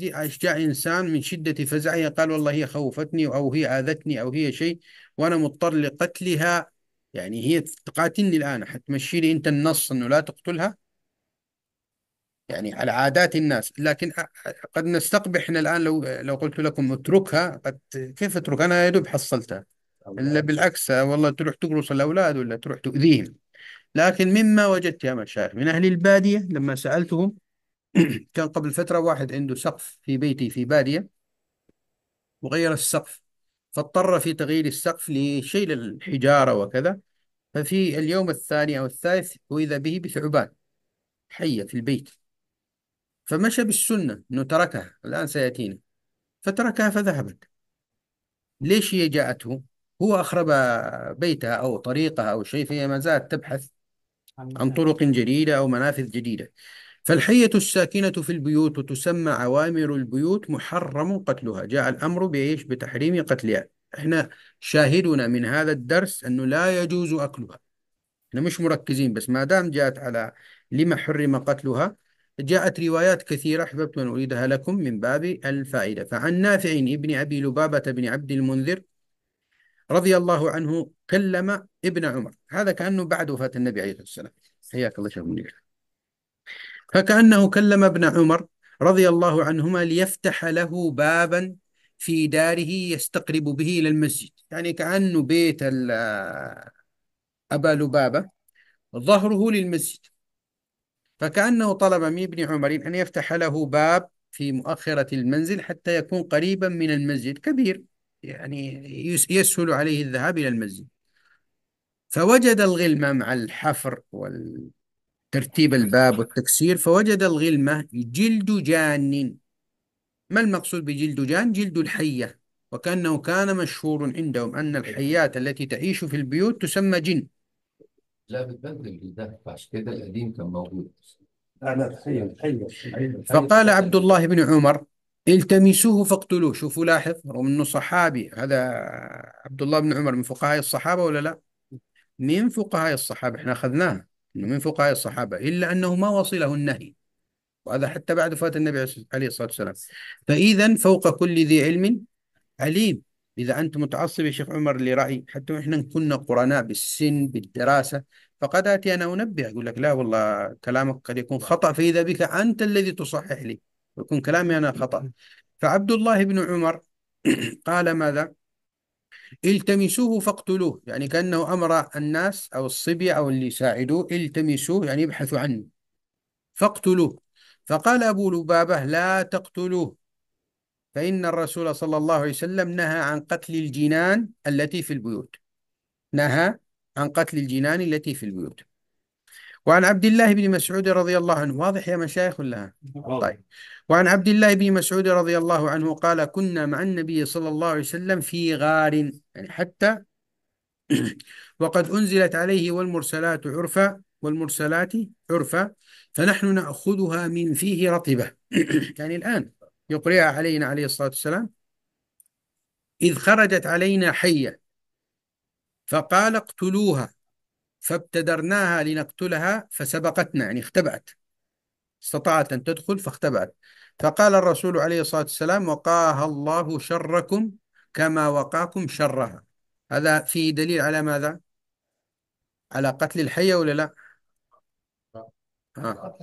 [SPEAKER 1] جاء إنسان من شدة فزعه قال والله هي خوفتني أو هي آذتني أو هي شيء وأنا مضطر لقتلها يعني هي تقاتلني الآن حتمشي لي أنت النص أنه لا تقتلها يعني على عادات الناس لكن قد نستقبح احنا الآن لو لو قلت لكم اتركها قد كيف اترك أنا يا دوب حصلتها إلا بالعكس والله تروح تقرص الأولاد ولا تروح تؤذيهم لكن مما وجدت يا مشايخ من أهل البادية لما سألتهم كان قبل فترة واحد عنده سقف في بيتي في بادية وغير السقف فاضطر في تغيير السقف لشيل الحجارة وكذا ففي اليوم الثاني أو الثالث وإذا به بثعبان حية في البيت فمشى بالسنة أنه تركها الآن سيأتينا فتركها فذهبت ليش هي جاءته هو أخرب بيتها أو طريقها أو شيء فهي ما زالت تبحث عن طرق جديدة أو منافذ جديدة فالحية الساكنة في البيوت وتسمى عوامر البيوت محرم قتلها جاء الأمر بإيش بتحريم قتلها احنا شاهدنا من هذا الدرس أنه لا يجوز أكلها احنا مش مركزين بس ما دام جاءت على لما حرم قتلها جاءت روايات كثيرة أحببت أن أريدها لكم من باب الفائدة فعن نافع ابن أبي لبابة بن عبد المنذر رضي الله عنه كلم ابن عمر هذا كأنه بعد وفاة النبي عليه الصلاة والسلام حياك الله شيخ منير فكأنه كلم ابن عمر رضي الله عنهما ليفتح له بابا في داره يستقرب به إلى المسجد يعني كأنه بيت أبا لبابة ظهره للمسجد فكأنه طلب من ابن عمر أن يفتح له باب في مؤخرة المنزل حتى يكون قريبا من المسجد كبير يعني يسهل عليه الذهاب إلى المسجد فوجد الغلمة مع الحفر وال ترتيب الباب والتكسير فوجد الغلمة جلد جان ما المقصود بجلد جان؟ جلد الحية وكأنه كان مشهور عندهم أن الحيات التي تعيش في البيوت تسمى جن لا بتبدل جلدها فعشان كده القديم كان موجود فقال عبد الله بن عمر التمسوه فاقتلوه شوفوا لاحظ رغم انه صحابي هذا عبد الله بن عمر من فقهاء الصحابه ولا لا؟ من فقهاء الصحابه احنا اخذناه انه من فقهاء الصحابه الا انه ما وصله النهي وهذا حتى بعد وفاه النبي عليه الصلاه والسلام فاذا فوق كل ذي علم عليم اذا انت متعصب يا شيخ عمر لراي حتى احنا كنا قرناء بالسن بالدراسه فقد اتي انا انبه اقول لك لا والله كلامك قد يكون خطا فاذا بك انت الذي تصحح لي ويكون كلامي انا خطا فعبد الله بن عمر قال ماذا؟ التمسوه فاقتلوه يعني كأنه أمر الناس أو الصبي أو اللي ساعدوه التمسوه يعني ابحثوا عنه فاقتلوه فقال أبو لبابة لا تقتلوه فإن الرسول صلى الله عليه وسلم نهى عن قتل الجنان التي في البيوت نهى عن قتل الجنان التي في البيوت وعن عبد الله بن مسعود رضي الله عنه واضح يا مشايخ ولا طيب وعن عبد الله بن مسعود رضي الله عنه قال كنا مع النبي صلى الله عليه وسلم في غار يعني حتى وقد أنزلت عليه والمرسلات عرفا والمرسلات عرفا فنحن نأخذها من فيه رطبة يعني الآن يقرئها علينا عليه الصلاة والسلام إذ خرجت علينا حية فقال اقتلوها فابتدرناها لنقتلها فسبقتنا يعني اختبأت استطاعت أن تدخل فاختبأت فقال الرسول عليه الصلاة والسلام وقاها الله شركم كما وقاكم شرها هذا في دليل على ماذا على قتل الحية ولا لا ها. آه.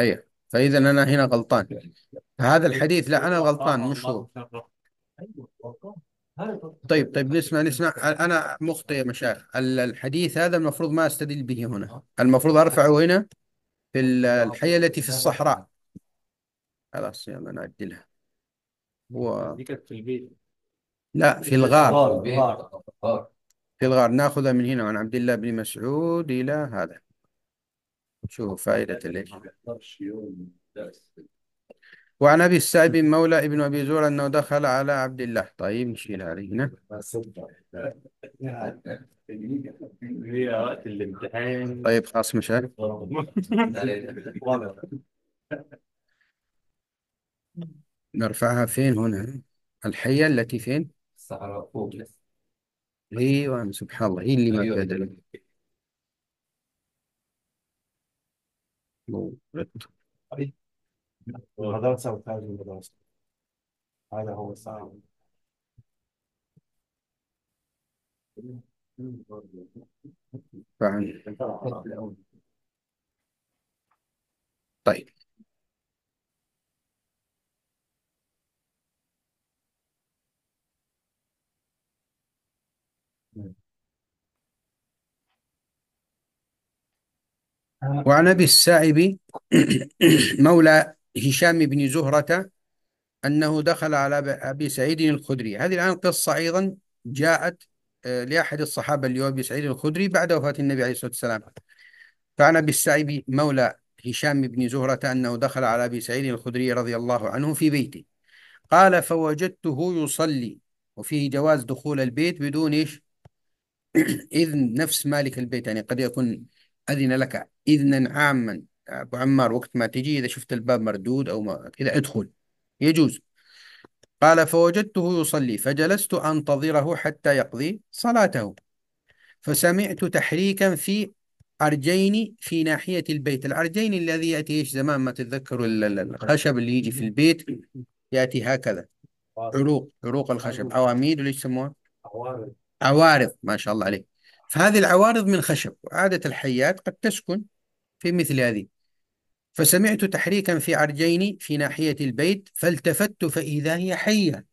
[SPEAKER 1] أي أيوه. فإذا أنا هنا غلطان هذا الحديث لا أنا الغلطان مش هو طيب طيب نسمع نسمع أنا مخطئ يا مشايخ الحديث هذا المفروض ما أستدل به هنا المفروض أرفعه هنا في الحية التي في الصحراء خلاص يلا نعدلها هو في البيت لا في الغار في الغار ناخذها من هنا عن عبد الله بن مسعود إلى هذا شوف فائدة الإجابة وعن أبي السائب مولى ابن أبي زور أنه دخل على عبد الله طيب نشيلها علينا هي وقت الامتحان طيب خلاص مش نرفعها فين هنا الحية التي فين الصحراء فوق أيوة سبحان الله هي اللي ما بدلت أيوة. المدرسة وخارج المدرسة هذا هو الصعب طيب آه. وعن ابي السائب مولى هشام بن زهرة أنه دخل على أبي سعيد الخدري هذه الآن قصة أيضا جاءت آه، لأحد الصحابة اللي هو أبي سعيد الخدري بعد وفاة النبي عليه الصلاة والسلام فعن أبي السعيد مولى هشام بن زهرة أنه دخل على أبي سعيد الخدري رضي الله عنه في بيته قال فوجدته يصلي وفيه جواز دخول البيت بدون إيش إذن نفس مالك البيت يعني قد يكون أذن لك إذنا عاما ابو عمار وقت ما تجي اذا شفت الباب مردود او ما كذا ادخل يجوز قال فوجدته يصلي فجلست انتظره حتى يقضي صلاته فسمعت تحريكا في أرجين في ناحية البيت الأرجين الذي يأتي إيش زمان ما تتذكروا الخشب اللي يجي في البيت يأتي هكذا عروق عروق الخشب عواميد ولا يسموها عوارض عوارض ما شاء الله عليه فهذه العوارض من خشب وعادة الحيات قد تسكن في مثل هذه فسمعت تحريكا في عرجين في ناحية البيت فالتفت فإذا هي حية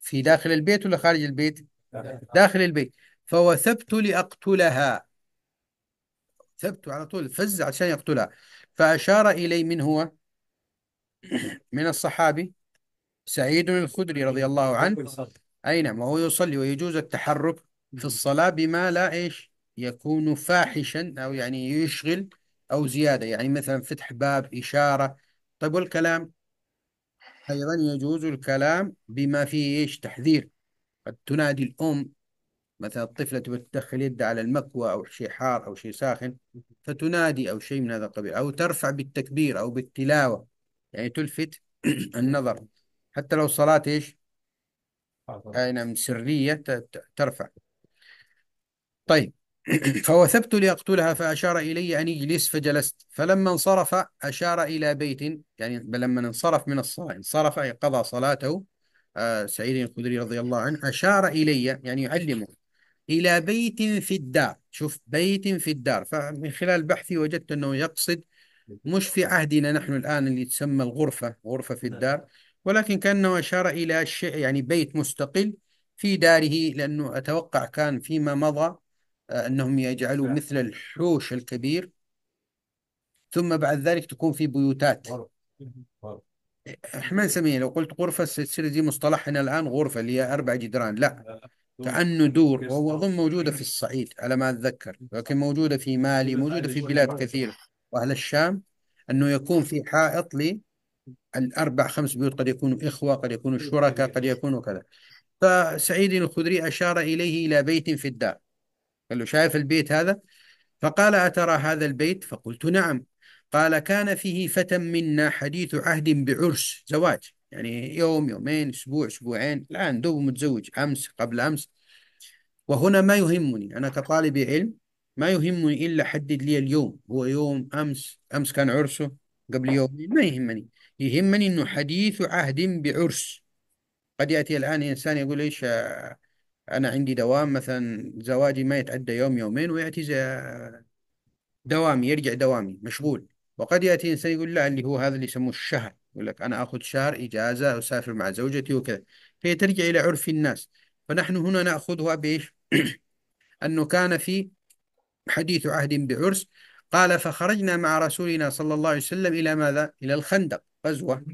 [SPEAKER 1] في داخل البيت ولا خارج البيت داخل البيت فوثبت لأقتلها ثبت على طول فز عشان يقتلها فأشار إلي من هو من الصحابي سعيد الخدري رضي الله عنه أي نعم وهو يصلي ويجوز التحرك في الصلاة بما لا إيش يكون فاحشا أو يعني يشغل أو زيادة يعني مثلا فتح باب إشارة طيب والكلام أيضا يجوز الكلام بما فيه إيش تحذير قد تنادي الأم مثلا الطفلة تدخل يدها على المكوى أو شيء حار أو شيء ساخن فتنادي أو شيء من هذا القبيل أو ترفع بالتكبير أو بالتلاوة يعني تلفت النظر حتى لو صلاة إيش أي نعم سرية ترفع طيب فوثبت لأقتلها فأشار إلي أن اجلس فجلست فلما انصرف أشار إلى بيت يعني لما انصرف من الصلاة انصرف أي قضى صلاته آه، سعيد الخدري رضي الله عنه أشار إلي يعني يعلمه إلى بيت في الدار شوف بيت في الدار فمن خلال بحثي وجدت أنه يقصد مش في عهدنا نحن الآن اللي تسمى الغرفة غرفة في نعم. الدار ولكن كأنه أشار إلى شيء يعني بيت مستقل في داره لأنه أتوقع كان فيما مضى آه، أنهم يجعلوا مثل الحوش الكبير ثم بعد ذلك تكون في بيوتات احنا نسميها لو قلت غرفة ستصير زي مصطلحنا الآن غرفة اللي هي أربع جدران لا كأنه دور اظن موجودة في الصعيد على ما أتذكر لكن موجودة في مالي موجودة في بلاد كثيرة وأهل الشام أنه يكون في حائط الاربع خمس بيوت قد يكونوا إخوة قد يكونوا شركاء قد يكونوا كذا فسعيد الخدري أشار إليه إلى بيت في الدار قال له شايف البيت هذا فقال أترى هذا البيت فقلت نعم قال كان فيه فتى منا حديث عهد بعرس زواج يعني يوم يومين أسبوع أسبوعين الآن دوب متزوج أمس قبل أمس وهنا ما يهمني أنا كطالب علم ما يهمني إلا حدد لي اليوم هو يوم أمس أمس كان عرسه قبل يومين ما يهمني يهمني أنه حديث عهد بعرس قد يأتي الآن إنسان يقول إيش أنا عندي دوام مثلا زواجي ما يتعدى يوم يومين ويأتي دوامي يرجع دوامي مشغول وقد يأتي إنسان يقول لا اللي هو هذا اللي يسموه الشهر يقول لك أنا آخذ شهر إجازة أسافر مع زوجتي وكذا فهي ترجع إلى عرف الناس فنحن هنا نأخذها بإيش أنه كان في حديث عهد بعرس قال فخرجنا مع رسولنا صلى الله عليه وسلم إلى ماذا؟ إلى الخندق غزوة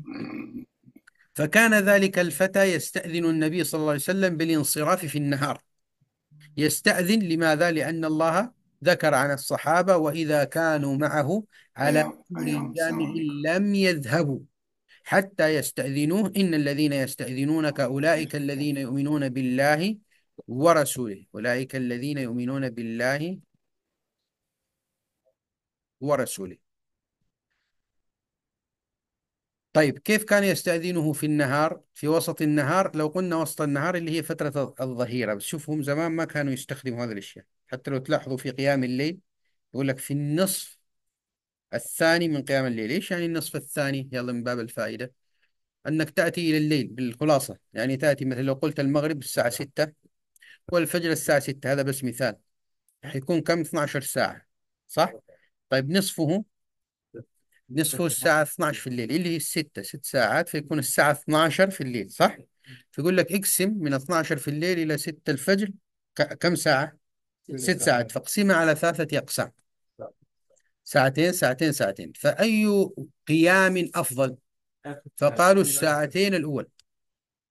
[SPEAKER 1] فكان ذلك الفتى يستأذن النبي صلى الله عليه وسلم بالانصراف في النهار يستأذن لماذا؟ لأن الله ذكر عن الصحابة وإذا كانوا معه على أمر أيوه، أيوه، جامع لم يذهبوا حتى يستأذنوه إن الذين يستأذنونك أولئك الذين يؤمنون بالله ورسوله أولئك الذين يؤمنون بالله ورسوله طيب كيف كان يستأذنه في النهار في وسط النهار لو قلنا وسط النهار اللي هي فترة الظهيرة بس شوف هم زمان ما كانوا يستخدموا هذه الأشياء حتى لو تلاحظوا في قيام الليل يقول لك في النصف الثاني من قيام الليل إيش يعني النصف الثاني يلا من باب الفائدة أنك تأتي إلى الليل بالخلاصة يعني تأتي مثلا لو قلت المغرب الساعة 6 نعم. والفجر الساعة 6 هذا بس مثال حيكون كم 12 ساعة صح؟ طيب نصفه نصفه الساعة 12 في الليل اللي هي الستة ست ساعات فيكون الساعة 12 في الليل صح؟ فيقول لك اقسم من 12 في الليل إلى 6 الفجر كم ساعة؟ ست ساعات فاقسمها على ثلاثة أقسام ساعتين ساعتين ساعتين فأي قيام أفضل؟ فقالوا الساعتين الأول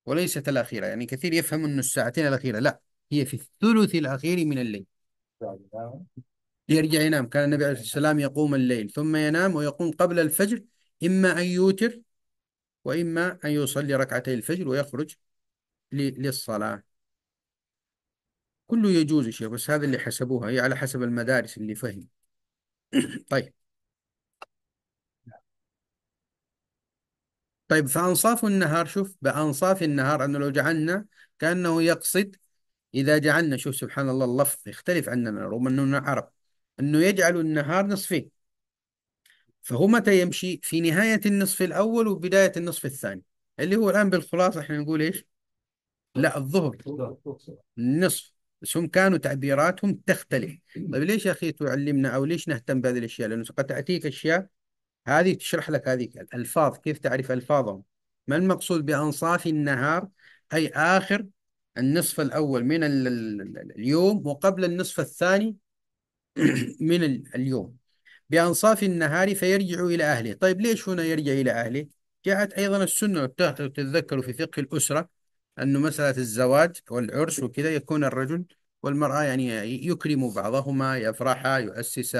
[SPEAKER 1] وليست الأخيرة يعني كثير يفهم أن الساعتين الأخيرة لا هي في الثلث الأخير من الليل يرجع ينام كان النبي عليه الصلاة والسلام يقوم الليل ثم ينام ويقوم قبل الفجر إما أن يوتر وإما أن يصلي ركعتي الفجر ويخرج للصلاة كله يجوز يا شيخ بس هذا اللي حسبوها هي على حسب المدارس اللي فهم طيب طيب فأنصاف النهار شوف بأنصاف النهار أنه لو جعلنا كأنه يقصد إذا جعلنا شوف سبحان الله اللفظ يختلف عننا رغم أننا عرب أنه يجعل النهار نصفين فهو متى يمشي في نهاية النصف الأول وبداية النصف الثاني اللي هو الآن بالخلاصة احنا نقول إيش لا الظهر النصف بس هم كانوا تعبيراتهم تختلف طيب ليش يا أخي تعلمنا أو ليش نهتم بهذه الأشياء لأنه قد تأتيك أشياء هذه تشرح لك هذه الألفاظ كيف تعرف ألفاظهم ما المقصود بأنصاف النهار أي آخر النصف الأول من اليوم وقبل النصف الثاني من اليوم بأنصاف النهار فيرجع إلى أهله طيب ليش هنا يرجع إلى أهله جاءت أيضا السنة تتذكر في فقه الأسرة أنه مسألة الزواج والعرس وكذا يكون الرجل والمرأة يعني يكرم بعضهما يفرحا يؤسس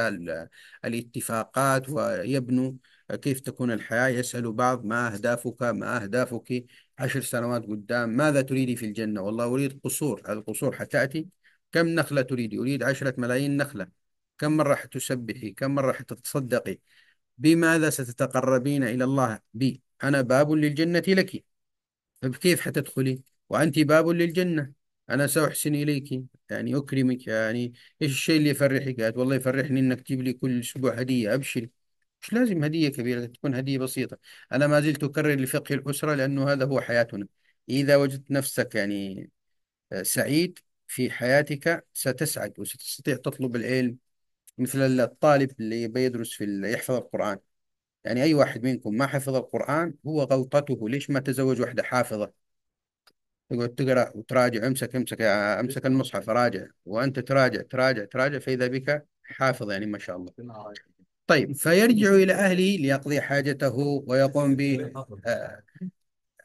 [SPEAKER 1] الاتفاقات ويبنوا كيف تكون الحياة يسأل بعض ما أهدافك ما أهدافك عشر سنوات قدام ماذا تريدي في الجنة والله أريد قصور القصور حتأتي كم نخلة تريدي أريد عشرة ملايين نخلة كم مرة حتسبحي كم مرة حتتصدقي بماذا ستتقربين إلى الله بي أنا باب للجنة لك فكيف طيب حتدخلي وأنت باب للجنة أنا سأحسن إليك يعني أكرمك يعني إيش الشيء اللي يفرحك قالت والله يفرحني إنك تجيب لي كل أسبوع هدية أبشري مش لازم هدية كبيرة تكون هدية بسيطة أنا ما زلت أكرر لفقه الأسرة لأنه هذا هو حياتنا إذا وجدت نفسك يعني آه، سعيد في حياتك ستسعد وستستطيع تطلب العلم مثل الطالب اللي بيدرس في يحفظ القرآن يعني أي واحد منكم ما حفظ القرآن هو غلطته ليش ما تزوج واحدة حافظة تقعد تقرأ وتراجع امسك امسك آه، امسك المصحف راجع وأنت تراجع تراجع تراجع فإذا بك حافظ يعني ما شاء الله طيب فيرجع إلى أهله ليقضي حاجته ويقوم ب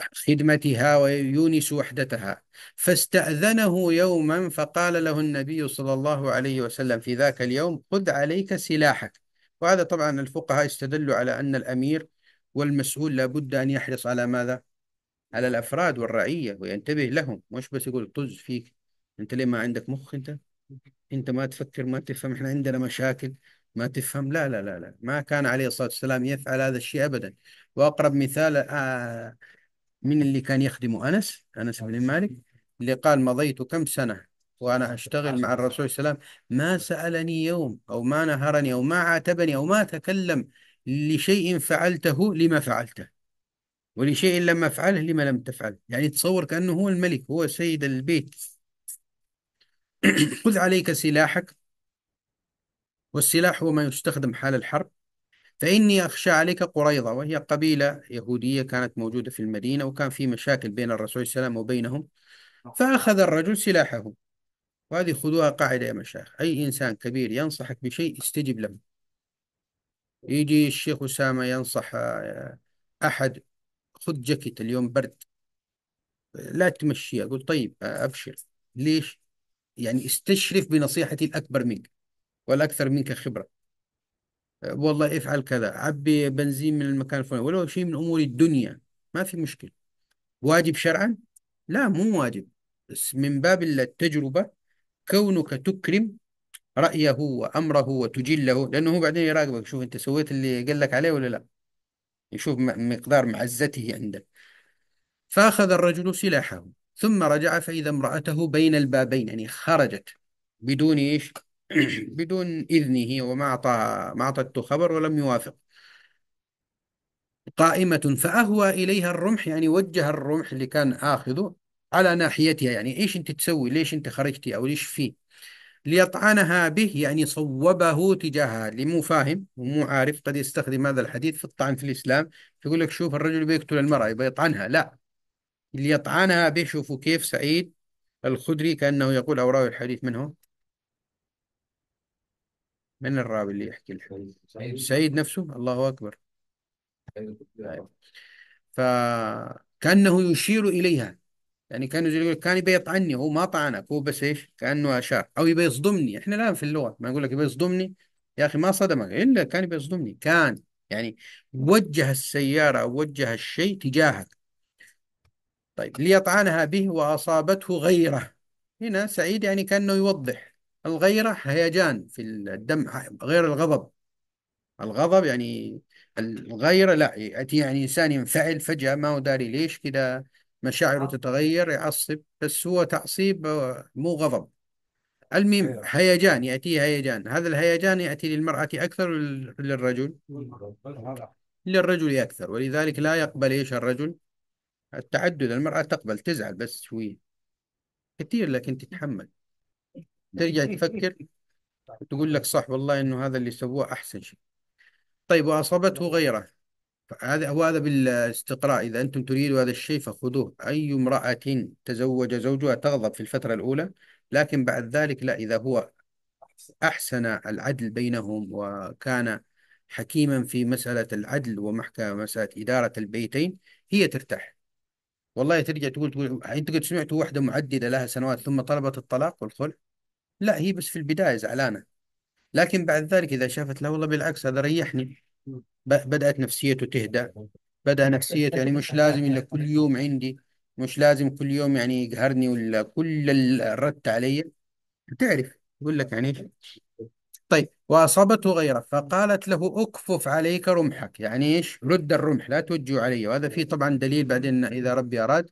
[SPEAKER 1] خدمتها ويونس وحدتها فاستأذنه يوما فقال له النبي صلى الله عليه وسلم في ذاك اليوم خذ عليك سلاحك وهذا طبعا الفقهاء استدلوا على أن الأمير والمسؤول لابد أن يحرص على ماذا؟ على الأفراد والرعية وينتبه لهم مش بس يقول طز فيك أنت ليه ما عندك مخ أنت؟ أنت ما تفكر ما تفهم إحنا عندنا مشاكل ما تفهم لا لا لا لا ما كان عليه الصلاة والسلام يفعل هذا الشيء أبدا وأقرب مثال آه من اللي كان يخدم أنس أنس بن مالك اللي قال مضيت كم سنة وأنا أشتغل مع الرسول صلى الله عليه وسلم ما سألني يوم أو ما نهرني أو ما عاتبني أو ما تكلم لشيء فعلته لما فعلته ولشيء لم أفعله لما لم تفعل يعني تصور كأنه هو الملك هو سيد البيت خذ عليك سلاحك والسلاح هو ما يستخدم حال الحرب فإني أخشى عليك قريضة وهي قبيلة يهودية كانت موجودة في المدينة وكان في مشاكل بين الرسول صلى الله عليه وسلم وبينهم فأخذ الرجل سلاحه وهذه خذوها قاعدة يا مشايخ أي إنسان كبير ينصحك بشيء استجب له يجي الشيخ أسامة ينصح آه، أحد خذ جاكيت اليوم برد لا تمشي أقول طيب آه، أبشر ليش يعني استشرف بنصيحتي الأكبر منك والأكثر منك خبرة والله افعل كذا عبي بنزين من المكان الفلاني ولو شيء من امور الدنيا ما في مشكله واجب شرعا لا مو واجب بس من باب التجربه كونك تكرم رايه وامره وتجله لانه هو بعدين يراقبك شوف انت سويت اللي قال لك عليه ولا لا يشوف مقدار معزته عندك فاخذ الرجل سلاحه ثم رجع فاذا امراته بين البابين يعني خرجت بدون ايش بدون إذنه وما أعطى ما أعطته خبر ولم يوافق قائمة فأهوى إليها الرمح يعني وجه الرمح اللي كان آخذه على ناحيتها يعني إيش أنت تسوي ليش أنت خرجتي أو ليش فيه ليطعنها به يعني صوبه تجاهها اللي مو فاهم ومو عارف قد يستخدم هذا الحديث في الطعن في الإسلام يقول لك شوف الرجل بيقتل المرأة يبغى يطعنها لا ليطعنها به شوفوا كيف سعيد الخدري كأنه يقول أو راوي الحديث منه من الراوي اللي يحكي الحديث طيب، سعيد طيب، طيب. سعيد نفسه الله أكبر فكأنه يشير إليها يعني كان يقول كان يبي يطعني هو ما طعنك هو بس ايش كانه اشار او يبي يصدمني احنا الان في اللغه ما يقول لك يبي يصدمني يا اخي ما صدمك الا كان يبي يصدمني كان يعني وجه السياره او وجه الشيء تجاهك طيب ليطعنها به واصابته غيره هنا سعيد يعني كانه يوضح الغيرة هيجان في الدم غير الغضب الغضب يعني الغيرة لا يأتي يعني إنسان ينفعل فجأة ما هو داري ليش كذا مشاعره آه. تتغير يعصب بس هو تعصيب آه، مو غضب الميم أيوه. هيجان يأتي هيجان هذا الهيجان يأتي للمرأة أكثر للرجل للرجل أكثر ولذلك لا يقبل إيش الرجل التعدد المرأة تقبل تزعل بس شوية كثير لكن تتحمل ترجع تفكر تقول لك صح والله انه هذا اللي سووه احسن شيء طيب واصابته غيره هذا هو هذا بالاستقراء اذا انتم تريدوا هذا الشيء فخذوه اي امراه تزوج زوجها تغضب في الفتره الاولى لكن بعد ذلك لا اذا هو احسن العدل بينهم وكان حكيما في مساله العدل ومحكمه مساله اداره البيتين هي ترتاح والله ترجع تقول تقول انت قد سمعت واحده معدده لها سنوات ثم طلبت الطلاق والخلع لا هي بس في البداية زعلانة لكن بعد ذلك إذا شافت لا والله بالعكس هذا ريحني بدأت نفسيته تهدأ بدأ نفسيته يعني مش لازم إلا كل يوم عندي مش لازم كل يوم يعني يقهرني ولا كل الرد علي تعرف يقول لك يعني إيش طيب وأصابته غيره فقالت له أكفف عليك رمحك يعني إيش رد الرمح لا توجه علي وهذا فيه طبعا دليل بعدين إذا ربي أراد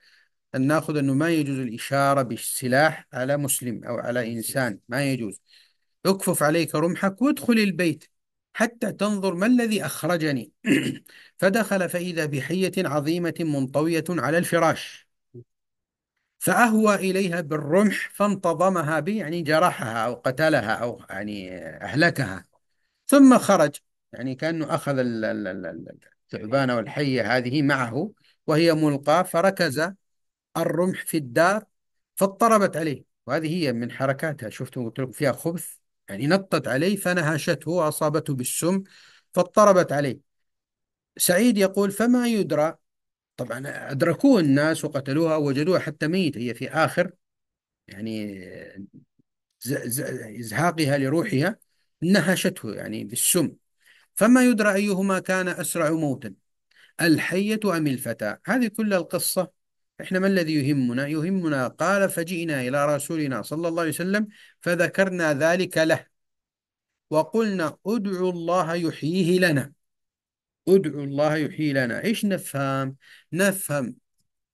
[SPEAKER 1] أن ناخذ أنه ما يجوز الإشارة بالسلاح على مسلم أو على إنسان ما يجوز اكفف عليك رمحك وادخل البيت حتى تنظر ما الذي أخرجني فدخل فإذا بحية عظيمة منطوية على الفراش فأهوى إليها بالرمح فانتظمها به يعني جرحها أو قتلها أو يعني أهلكها ثم خرج يعني كأنه أخذ الثعبان والحية هذه معه وهي ملقاة فركز الرمح في الدار فاضطربت عليه وهذه هي من حركاتها شفتم قلت لكم فيها خبث يعني نطت عليه فنهشته وأصابته بالسم فاضطربت عليه سعيد يقول فما يدرى طبعا أدركوه الناس وقتلوها وجدوها حتى ميتة هي في آخر يعني إزهاقها لروحها نهشته يعني بالسم فما يدرى أيهما كان أسرع موتا الحية أم الفتى هذه كل القصة إحنا ما الذي يهمنا يهمنا قال فجئنا إلى رسولنا صلى الله عليه وسلم فذكرنا ذلك له وقلنا ادعوا الله يحييه لنا ادعوا الله يحيي لنا ايش نفهم نفهم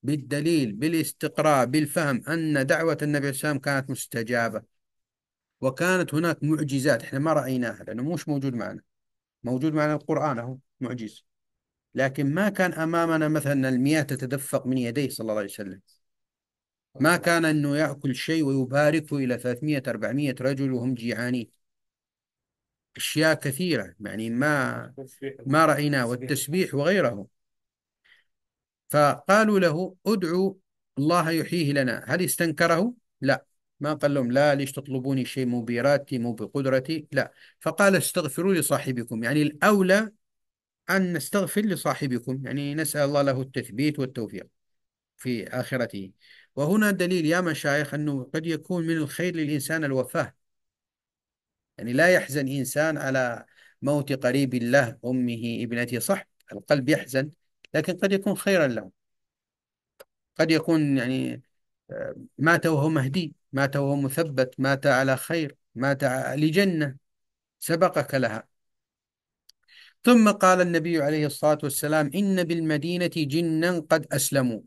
[SPEAKER 1] بالدليل بالاستقراء بالفهم أن دعوة النبي عليه وسلم كانت مستجابة وكانت هناك معجزات احنا ما رأيناها لأنه مش موجود معنا موجود معنا القرآن هو معجز لكن ما كان أمامنا مثلا المياه تتدفق من يديه صلى الله عليه وسلم ما كان أنه يأكل شيء ويباركه إلى 300-400 رجل وهم جيعانين أشياء كثيرة يعني ما ما رأيناه والتسبيح وغيره فقالوا له ادعوا الله يحييه لنا هل استنكره؟ لا ما قال لهم لا ليش تطلبوني شيء مو بإرادتي مو بقدرتي لا فقال استغفروا لصاحبكم يعني الأولى أن نستغفر لصاحبكم يعني نسأل الله له التثبيت والتوفيق في آخرته وهنا دليل يا مشايخ أنه قد يكون من الخير للإنسان الوفاة يعني لا يحزن إنسان على موت قريب له أمه ابنته صح القلب يحزن لكن قد يكون خيرا له قد يكون يعني آه، مات وهو مهدي مات وهو مثبت مات على خير مات لجنة سبقك لها ثم قال النبي عليه الصلاة والسلام إن بالمدينة جنا قد أسلموا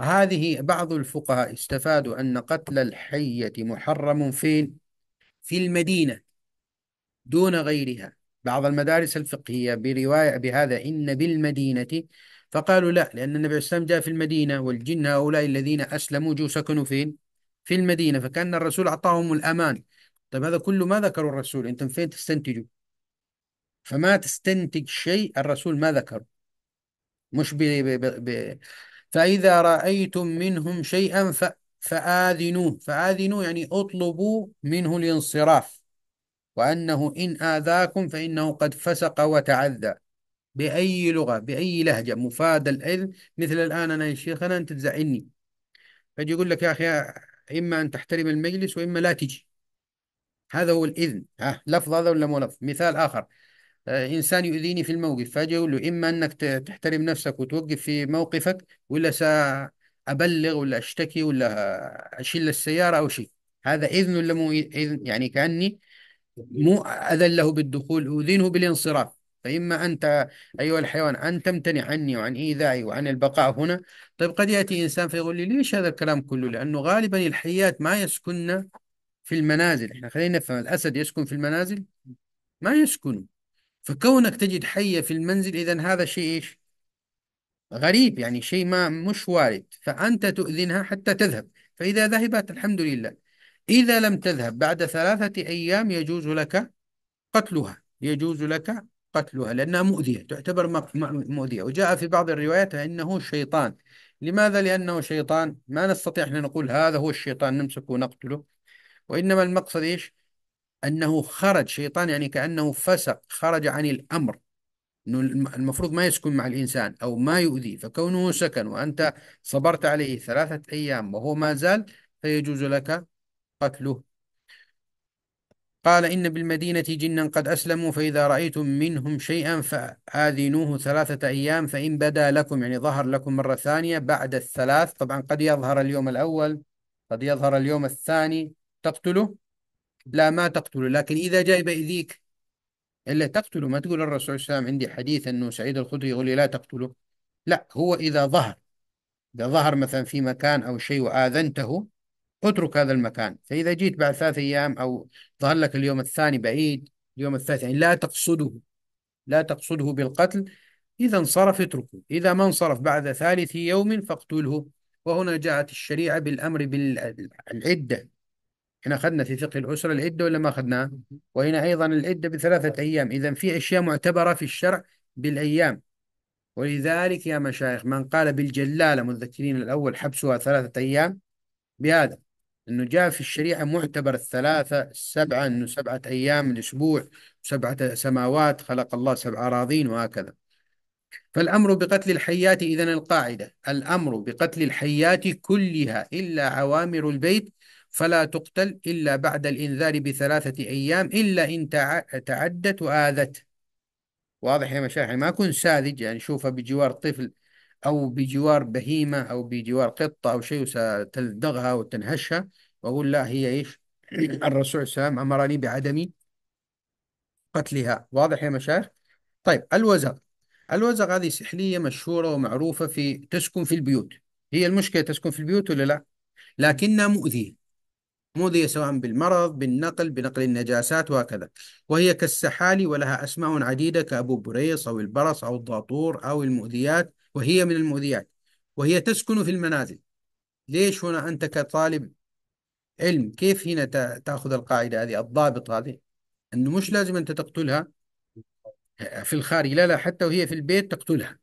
[SPEAKER 1] هذه بعض الفقهاء استفادوا أن قتل الحية محرم فين؟ في المدينة دون غيرها بعض المدارس الفقهية برواية بهذا إن بالمدينة فقالوا لا لأن النبي عليه السلام جاء في المدينة والجن هؤلاء الذين أسلموا جو سكنوا فين؟ في المدينة فكأن الرسول أعطاهم الأمان طيب هذا كله ما ذكروا الرسول أنتم فين تستنتجوا؟ فما تستنتج شيء الرسول ما ذكره مش ب... ب... ب... فإذا رأيتم منهم شيئا ف... فآذنوه فآذنوه يعني اطلبوا منه الانصراف وأنه إن آذاكم فإنه قد فسق وتعذى بأي لغة بأي لهجة مفاد الإذن مثل الآن أنا يا شيخنا أنت تزعلني فيجي يقول لك يا أخي إما أن تحترم المجلس وإما لا تجي هذا هو الإذن ها لفظ هذا ولا مو لفظ مثال آخر انسان يؤذيني في الموقف فاجي اقول له اما انك تحترم نفسك وتوقف في موقفك ولا سابلغ ولا اشتكي ولا اشيل السياره او شيء هذا اذن ولا مو اذن يعني كاني مو اذن له بالدخول اذنه بالانصراف فإما أنت أيها الحيوان أن تمتنع عني وعن إيذائي وعن البقاء هنا طيب قد يأتي إنسان فيقول لي ليش هذا الكلام كله لأنه غالبا الحيات ما يسكن في المنازل إحنا خلينا نفهم الأسد يسكن في المنازل ما يسكن فكونك تجد حية في المنزل إذا هذا شيء إيش غريب يعني شيء ما مش وارد فأنت تؤذنها حتى تذهب فإذا ذهبت الحمد لله إذا لم تذهب بعد ثلاثة أيام يجوز لك قتلها يجوز لك قتلها لأنها مؤذية تعتبر مؤذية وجاء في بعض الروايات أنه شيطان لماذا؟ لأنه شيطان ما نستطيع أن نقول هذا هو الشيطان نمسكه ونقتله وإنما المقصد إيش؟ أنه خرج شيطان يعني كأنه فسق خرج عن الأمر أنه المفروض ما يسكن مع الإنسان أو ما يؤذي فكونه سكن وأنت صبرت عليه ثلاثة أيام وهو ما زال فيجوز لك قتله قال إن بالمدينة جنا قد أسلموا فإذا رأيتم منهم شيئا فآذنوه ثلاثة أيام فإن بدا لكم يعني ظهر لكم مرة ثانية بعد الثلاث طبعا قد يظهر اليوم الأول قد يظهر اليوم الثاني تقتله لا ما تقتله لكن إذا جاء بأذيك إلا تقتله ما تقول الرسول صلى الله عليه وسلم عندي حديث أنه سعيد الخدري يقول لي لا تقتله لا هو إذا ظهر إذا ظهر مثلا في مكان أو شيء وآذنته اترك هذا المكان فإذا جيت بعد ثلاث أيام أو ظهر لك اليوم الثاني بعيد اليوم الثالث يعني لا تقصده لا تقصده بالقتل إذا انصرف اتركه إذا ما انصرف بعد ثالث يوم فاقتله وهنا جاءت الشريعة بالأمر بالعدة احنا اخذنا في فقه الاسره العده ولا ما اخذناه؟ وهنا ايضا العده بثلاثه نعم. ايام، اذا في اشياء معتبره في الشرع بالايام. ولذلك يا مشايخ من قال بالجلاله مذكرين الاول حبسها ثلاثه ايام بهذا انه جاء في الشريعه معتبر الثلاثه السبعه انه سبعه ايام الاسبوع سبعه سماوات خلق الله سبع اراضين وهكذا. فالأمر بقتل الحيات اذا القاعدة الأمر بقتل الحيات كلها إلا عوامر البيت فلا تقتل إلا بعد الإنذار بثلاثة أيام إلا إن تعدت وآذت واضح يا مشايخ يعني ما أكون ساذج يعني شوفها بجوار طفل أو بجوار بهيمة أو بجوار قطة أو شيء وستلدغها وتنهشها وأقول لا هي إيش الرسول السلام أمرني بعدم قتلها واضح يا مشايخ طيب الوزغ الوزغ هذه سحلية مشهورة ومعروفة في تسكن في البيوت هي المشكلة تسكن في البيوت ولا لا لكنها مؤذية مؤذية سواء بالمرض بالنقل بنقل النجاسات وهكذا وهي كالسحالي ولها أسماء عديدة كأبو بريص أو البرص أو الضاطور أو المؤذيات وهي من المؤذيات وهي تسكن في المنازل ليش هنا أنت كطالب علم كيف هنا تأخذ القاعدة هذه الضابط هذه أنه مش لازم أنت تقتلها في الخارج لا لا حتى وهي في البيت تقتلها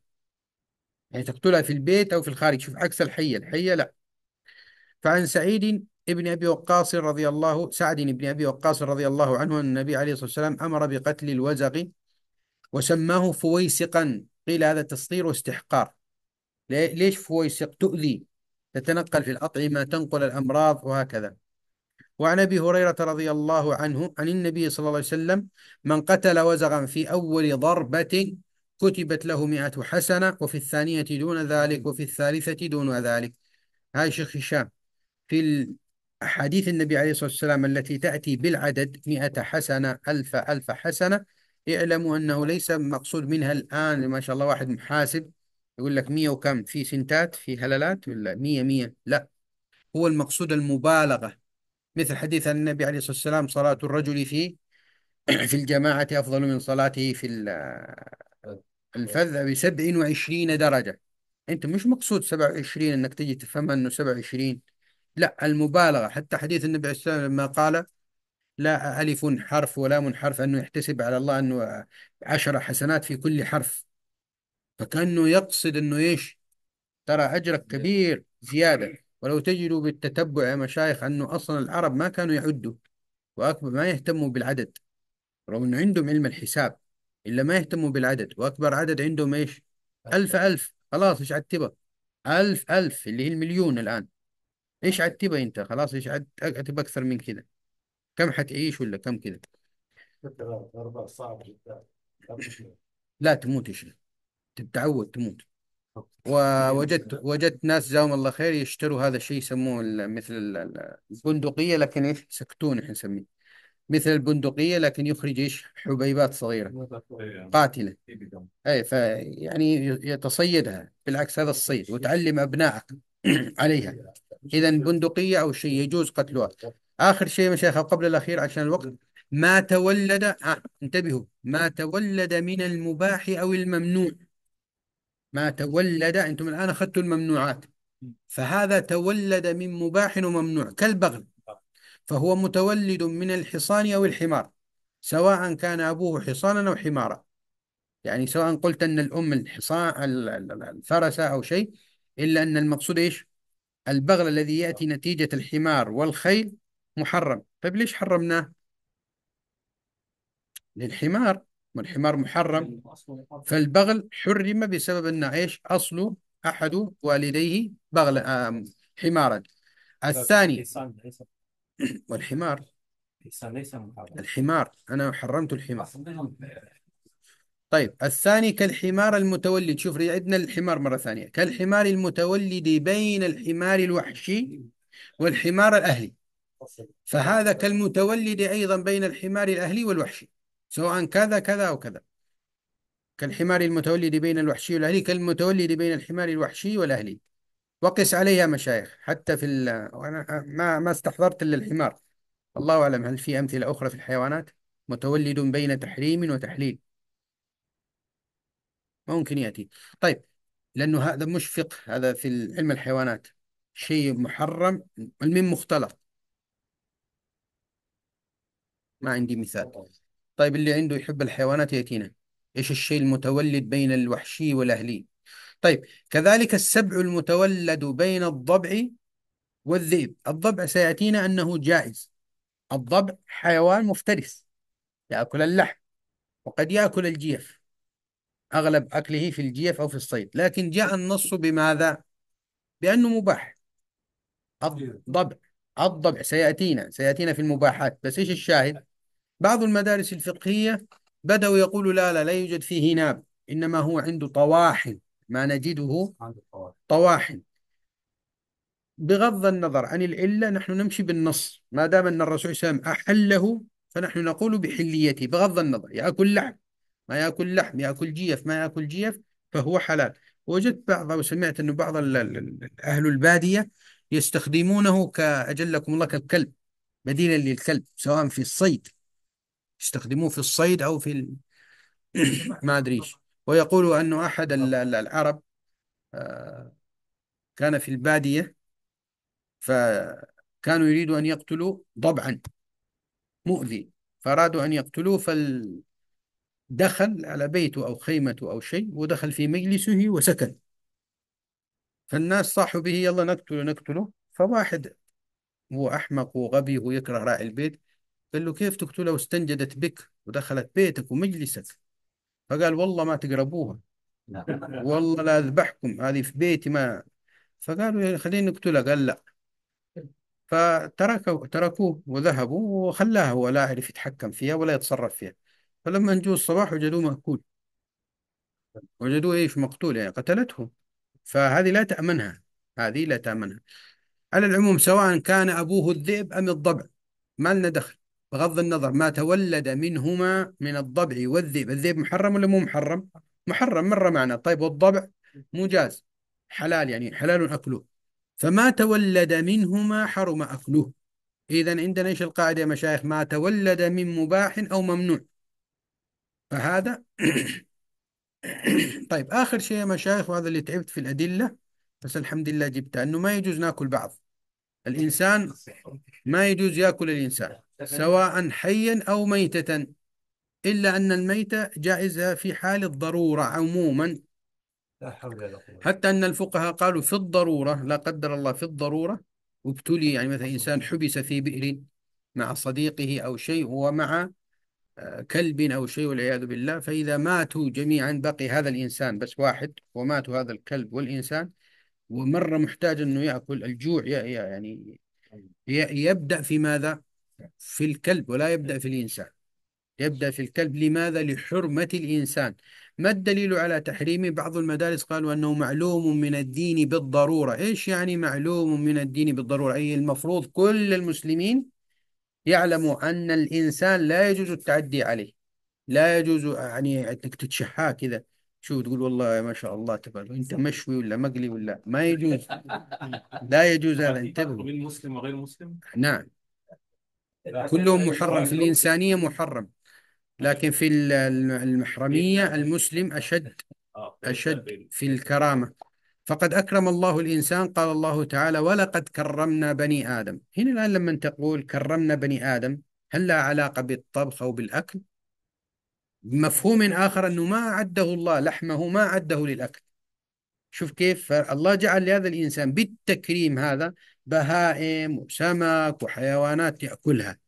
[SPEAKER 1] يعني تقتلها في البيت أو في الخارج شوف عكس الحية الحية لا فعن سعيد ابن أبي وقاص رضي الله سعد بن أبي وقاص رضي الله عنه أن النبي عليه الصلاة والسلام أمر بقتل الوزغ وسماه فويسقا قيل هذا تصغير واستحقار ليش فويسق تؤذي تتنقل في الأطعمة تنقل الأمراض وهكذا وعن أبي هريرة رضي الله عنه عن النبي صلى الله عليه وسلم من قتل وزغا في أول ضربة كتبت له مئة حسنة وفي الثانية دون ذلك وفي الثالثة دون ذلك هاي شيخ هشام في أحاديث النبي عليه الصلاة والسلام التي تأتي بالعدد مئة حسنة ألف ألف حسنة اعلموا أنه ليس مقصود منها الآن ما شاء الله واحد محاسب يقول لك مية وكم في سنتات في هللات ولا مية مية لا هو المقصود المبالغة مثل حديث النبي عليه الصلاة والسلام صلاة الرجل في في الجماعة أفضل من صلاته في الفذ بسبع وعشرين درجة أنت مش مقصود سبع وعشرين أنك تجي تفهم أنه سبع وعشرين لا المبالغة حتى حديث النبي عليه الصلاة لما قال لا ألف حرف من حرف أنه يحتسب على الله أنه عشر حسنات في كل حرف فكأنه يقصد أنه إيش ترى أجرك كبير زيادة ولو تجدوا بالتتبع يا مشايخ أنه أصلا العرب ما كانوا يعدوا وأكبر ما يهتموا بالعدد رغم أنه عندهم علم الحساب إلا ما يهتموا بالعدد وأكبر عدد عندهم إيش ألف ألف خلاص إيش عتبه ألف ألف اللي هي المليون الآن ايش عاد تبى انت خلاص ايش عاد تبى اكثر من كذا كم حتعيش ولا كم كذا فكرة صعب جدا لا تموت يا شيخ تتعود تموت ووجدت أيوة، وجدت ناس جزاهم الله خير يشتروا هذا الشيء يسموه مثل البندقية لكن ايش سكتون احنا نسميه مثل البندقية لكن يخرج ايش حبيبات صغيرة قاتلة اي فيعني يتصيدها بالعكس هذا الصيد وتعلم ابنائك عليها إذا بندقية أو شيء يجوز قتلها آخر شيء يا شيخ قبل الأخير عشان الوقت ما تولد آه انتبهوا ما تولد من المباح أو الممنوع ما تولد أنتم الآن أخذتوا الممنوعات فهذا تولد من مباح وممنوع كالبغل فهو متولد من الحصان أو الحمار سواء كان أبوه حصانا أو حمارا يعني سواء قلت أن الأم الحصان الفرسة أو شيء إلا أن المقصود إيش البغل الذي يأتي آه. نتيجة الحمار والخيل محرم طيب ليش حرمناه للحمار والحمار محرم فالبغل حرم بسبب أن إيش أصله أحد والديه بغل آه، حمارا الثاني والحمار الحمار أنا حرمت الحمار طيب الثاني كالحمار المتولد شوف عندنا الحمار مرة ثانية كالحمار المتولد بين الحمار الوحشي والحمار الأهلي فهذا كالمتولد أيضا بين الحمار الأهلي والوحشي سواء كذا كذا أو كذا كالحمار المتولد بين الوحشي والأهلي كالمتولد بين الحمار الوحشي والأهلي وقس عليها مشايخ حتى في ال... أنا ما ما استحضرت إلا الحمار الله أعلم هل في أمثلة أخرى في الحيوانات متولد بين تحريم وتحليل ممكن يأتي طيب لأنه هذا مش فقه هذا في علم الحيوانات شيء محرم المين مختلط ما عندي مثال طيب اللي عنده يحب الحيوانات يأتينا إيش الشيء المتولد بين الوحشي والأهلي طيب كذلك السبع المتولد بين الضبع والذئب الضبع سيأتينا أنه جائز الضبع حيوان مفترس يأكل اللحم وقد يأكل الجيف أغلب أكله في الجيف أو في الصيد لكن جاء النص بماذا؟ بأنه مباح الضبع الضبع سيأتينا سيأتينا في المباحات بس إيش الشاهد؟ بعض المدارس الفقهية بدأوا يقولوا لا لا لا يوجد فيه ناب إنما هو عنده طواحن ما نجده طواحن بغض النظر عن العلة نحن نمشي بالنص ما دام أن الرسول سام عليه أحله فنحن نقول بحليته بغض النظر يأكل لحم ما ياكل لحم ياكل جيف ما ياكل جيف فهو حلال وجدت بعض او سمعت انه بعض اهل الباديه يستخدمونه كاجلكم الله كالكلب بديلا للكلب سواء في الصيد يستخدموه في الصيد او في ما ادري ايش ويقول انه احد العرب آه، كان في الباديه فكانوا يريدوا ان يقتلوا ضبعا مؤذي فارادوا ان يقتلوه فال دخل على بيته أو خيمته أو شيء ودخل في مجلسه وسكن فالناس صاحوا به يلا نقتله نقتله فواحد هو أحمق وغبي ويكره راعي البيت قال له كيف تقتله واستنجدت بك ودخلت بيتك ومجلسك فقال والله ما تقربوها والله لا أذبحكم هذه في بيتي ما فقالوا خلينا نقتلها قال لا فتركوا تركوه وذهبوا وخلاها هو لا يعرف يتحكم فيها ولا يتصرف فيها فلما أن الصباح وجدوه مأكول وجدوه إيش مقتول يعني قتلته فهذه لا تأمنها هذه لا تأمنها على العموم سواء كان أبوه الذئب أم الضبع ما لنا دخل بغض النظر ما تولد منهما من الضبع والذئب الذئب محرم ولا مو محرم محرم مرة معنا طيب والضبع مجاز حلال يعني حلال أكله فما تولد منهما حرم أكله إذا عندنا إيش القاعدة يا مشايخ ما تولد من مباح أو ممنوع فهذا طيب آخر شيء يا مشايخ وهذا اللي تعبت في الأدلة بس الحمد لله جبتها أنه ما يجوز ناكل بعض الإنسان ما يجوز يأكل الإنسان سواء حيا أو ميتة إلا أن الميتة جائزة في حال الضرورة عموما حتى أن الفقهاء قالوا في الضرورة لا قدر الله في الضرورة وابتلي يعني مثلا إنسان حبس في بئر مع صديقه أو شيء ومع كلب أو شيء والعياذ بالله فإذا ماتوا جميعا بقي هذا الإنسان بس واحد وماتوا هذا الكلب والإنسان ومرة محتاج أنه يأكل الجوع يعني يبدأ في ماذا؟ في الكلب ولا يبدأ في الإنسان يبدأ في الكلب لماذا؟ لحرمة الإنسان ما الدليل على تحريمه؟ بعض المدارس قالوا أنه معلوم من الدين بالضرورة إيش يعني معلوم من الدين بالضرورة؟ أي المفروض كل المسلمين يعلم أن الإنسان لا يجوز التعدي عليه لا يجوز يعني أنك تتشحاه كذا شو تقول والله ما شاء الله تبارك انت مشوي ولا مقلي ولا ما يجوز لا يجوز هذا انتبهوا من مسلم وغير مسلم نعم كلهم محرم في الإنسانية محرم لكن في المحرمية المسلم أشد آه، أشد في الكرامة فقد أكرم الله الإنسان قال الله تعالى ولقد كرمنا بني آدم هنا الآن لما تقول كرمنا بني آدم هل لا علاقة بالطبخ أو بالأكل بمفهوم آخر أنه ما أعده الله لحمه ما أعده للأكل شوف كيف الله جعل لهذا الإنسان بالتكريم هذا بهائم وسمك وحيوانات يأكلها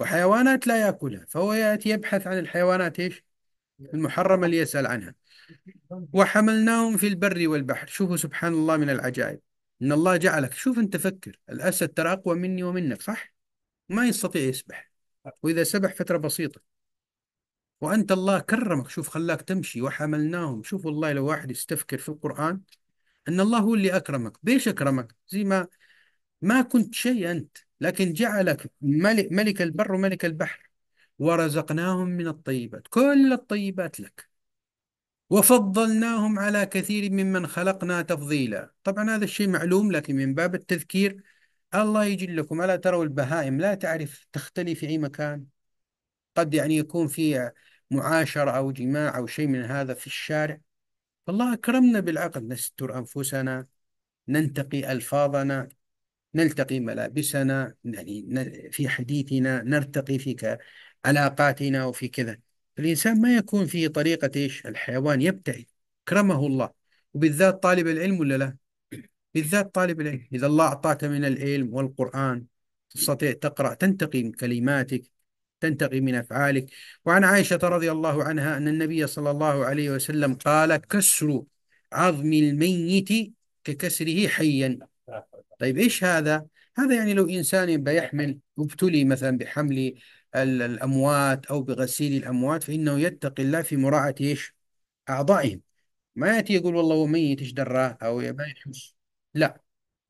[SPEAKER 1] وحيوانات لا يأكلها فهو يأتي يبحث عن الحيوانات إيش المحرمة ليسأل عنها وحملناهم في البر والبحر شوفوا سبحان الله من العجائب إن الله جعلك شوف أنت فكر الأسد ترى أقوى مني ومنك صح ما يستطيع يسبح وإذا سبح فترة بسيطة وأنت الله كرمك شوف خلاك تمشي وحملناهم شوف والله لو واحد يستفكر في القرآن أن الله هو اللي أكرمك بيش أكرمك زي ما ما كنت شيء أنت لكن جعلك ملك, ملك البر وملك البحر ورزقناهم من الطيبات كل الطيبات لك وفضلناهم على كثير ممن خلقنا تفضيلا طبعا هذا الشيء معلوم لكن من باب التذكير الله يجلكم ألا تروا البهائم لا تعرف تختلي في أي مكان قد يعني يكون في معاشرة أو جماع أو شيء من هذا في الشارع فالله أكرمنا بالعقل نستر أنفسنا ننتقي ألفاظنا نلتقي ملابسنا يعني في حديثنا نرتقي في علاقاتنا وفي كذا فالإنسان ما يكون في طريقة إيش الحيوان يبتعد كرمه الله وبالذات طالب العلم ولا لا بالذات طالب العلم إذا الله أعطاك من العلم والقرآن تستطيع تقرأ تنتقي من كلماتك تنتقي من أفعالك وعن عائشة رضي الله عنها أن النبي صلى الله عليه وسلم قال كسر عظم الميت ككسره حيا طيب إيش هذا؟ هذا يعني لو إنسان يحمل وابتلي مثلا بحمل الأموات أو بغسيل الأموات فإنه يتقي الله في مراعاة إيش أعضائهم ما يأتي يقول والله هو ميت إيش دراه أو ما يحس لا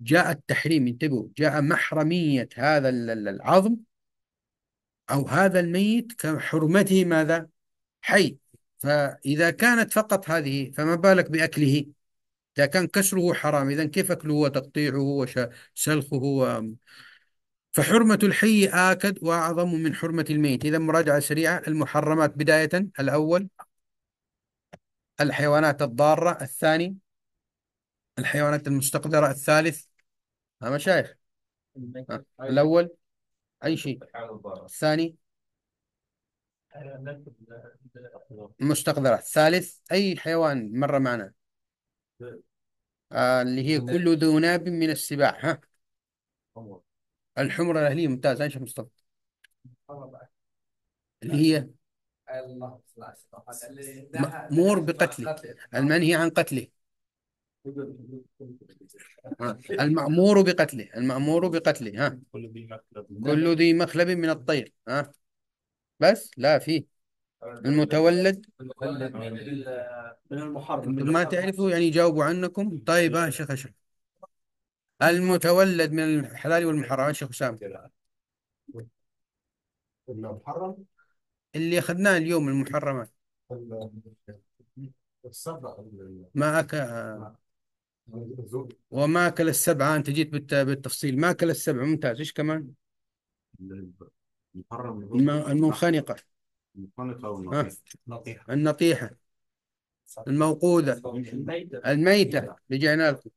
[SPEAKER 1] جاء التحريم انتبهوا جاء محرمية هذا العظم أو هذا الميت كحرمته ماذا حي فإذا كانت فقط هذه فما بالك بأكله إذا كان كسره حرام إذا كيف أكله وتقطيعه وسلخه و... فحرمة الحي آكد وأعظم من حرمة الميت إذا مراجعة سريعة المحرمات بداية الأول الحيوانات الضارة الثاني الحيوانات المستقدرة الثالث ها مشايخ الأول أي شيء الثاني المستقدرة الثالث أي حيوان مر معنا آه اللي هي كل ذو ناب من السباع ها الحمرة الأهلية ممتاز عايش مصطفى اللي هي مأمور بقتله المنهي عن قتله المأمور بقتله المأمور بقتله ها كل ذي مخلب من الطير ها بس لا في المتولد من المحرم ما تعرفوا يعني جاوبوا عنكم طيب ها شيخ اشرف المتولد من الحلال والمحرم يا شيخ أسامة المحرم اللي أخذناه اليوم المحرمات السبع ما أكل وما أكل السبعة أنت جيت بالتفصيل ما أكل السبع ممتاز إيش كمان؟ المحرم المنخنقة المنخنقة النطيحة النطيحة الموقودة الميتة اللي جاينا لكم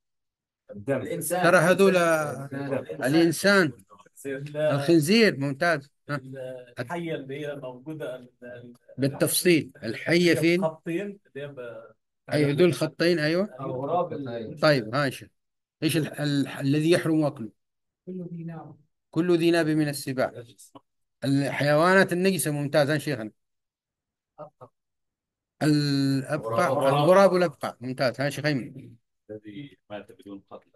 [SPEAKER 1] الانسان ترى هذول الانسان الخنزير ممتاز الحية اللي هي موجودة بالتفصيل الحية فين؟ خطين ايوه هذول الخطين ايوه الغراب طيب هاشم ايش الذي يحرم اكله؟ كل ذي ناب كل ذي ناب من السباع الحيوانات النجسة ممتازا شيخنا الأبقى الغراب والأبقى ممتاز هاشم شيخ الذي مات بدون قتل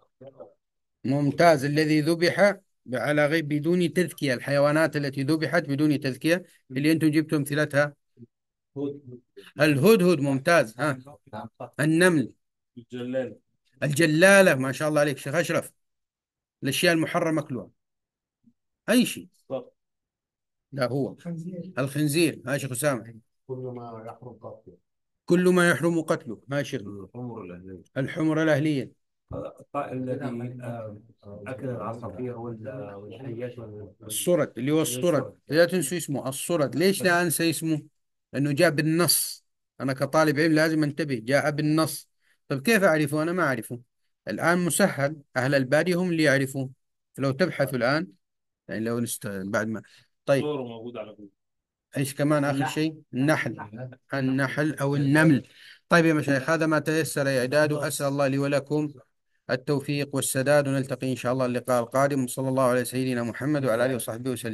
[SPEAKER 1] ممتاز الذي ذبح على غير بدون تذكية الحيوانات التي ذبحت بدون تذكية اللي أنتم جبتوا أمثلتها الهدهد ممتاز ها النمل الجلالة الجلالة ما شاء الله عليك شيخ أشرف الأشياء المحرمة كلها أي شيء لا هو الخنزير ها شيخ أسامة كل ما يحرم قاتل كل ما يحرم قتله ما شغل الحمر الأهلية الحمر الأهلية الطائر الذي آه، أكل العصافير آه، والحيات الصرد اللي هو الصرد لا تنسوا اسمه الصرد ليش لا أنسى اسمه؟ لأنه جاء بالنص أنا كطالب علم لازم أنتبه جاء بالنص طيب كيف أعرفه؟ أنا ما أعرفه الآن مسهل أهل البادية هم اللي يعرفوه فلو تبحثوا الآن يعني لو نست بعد ما طيب صوره موجود على جوجل ايش كمان اخر النحل شيء النحل النحل النحل او النمل طيب يا مشايخ هذا ما تيسر اعداده اسال الله لي ولكم التوفيق والسداد ونلتقي ان شاء الله اللقاء القادم صلى الله على سيدنا محمد وعلى اله وصحبه وسلم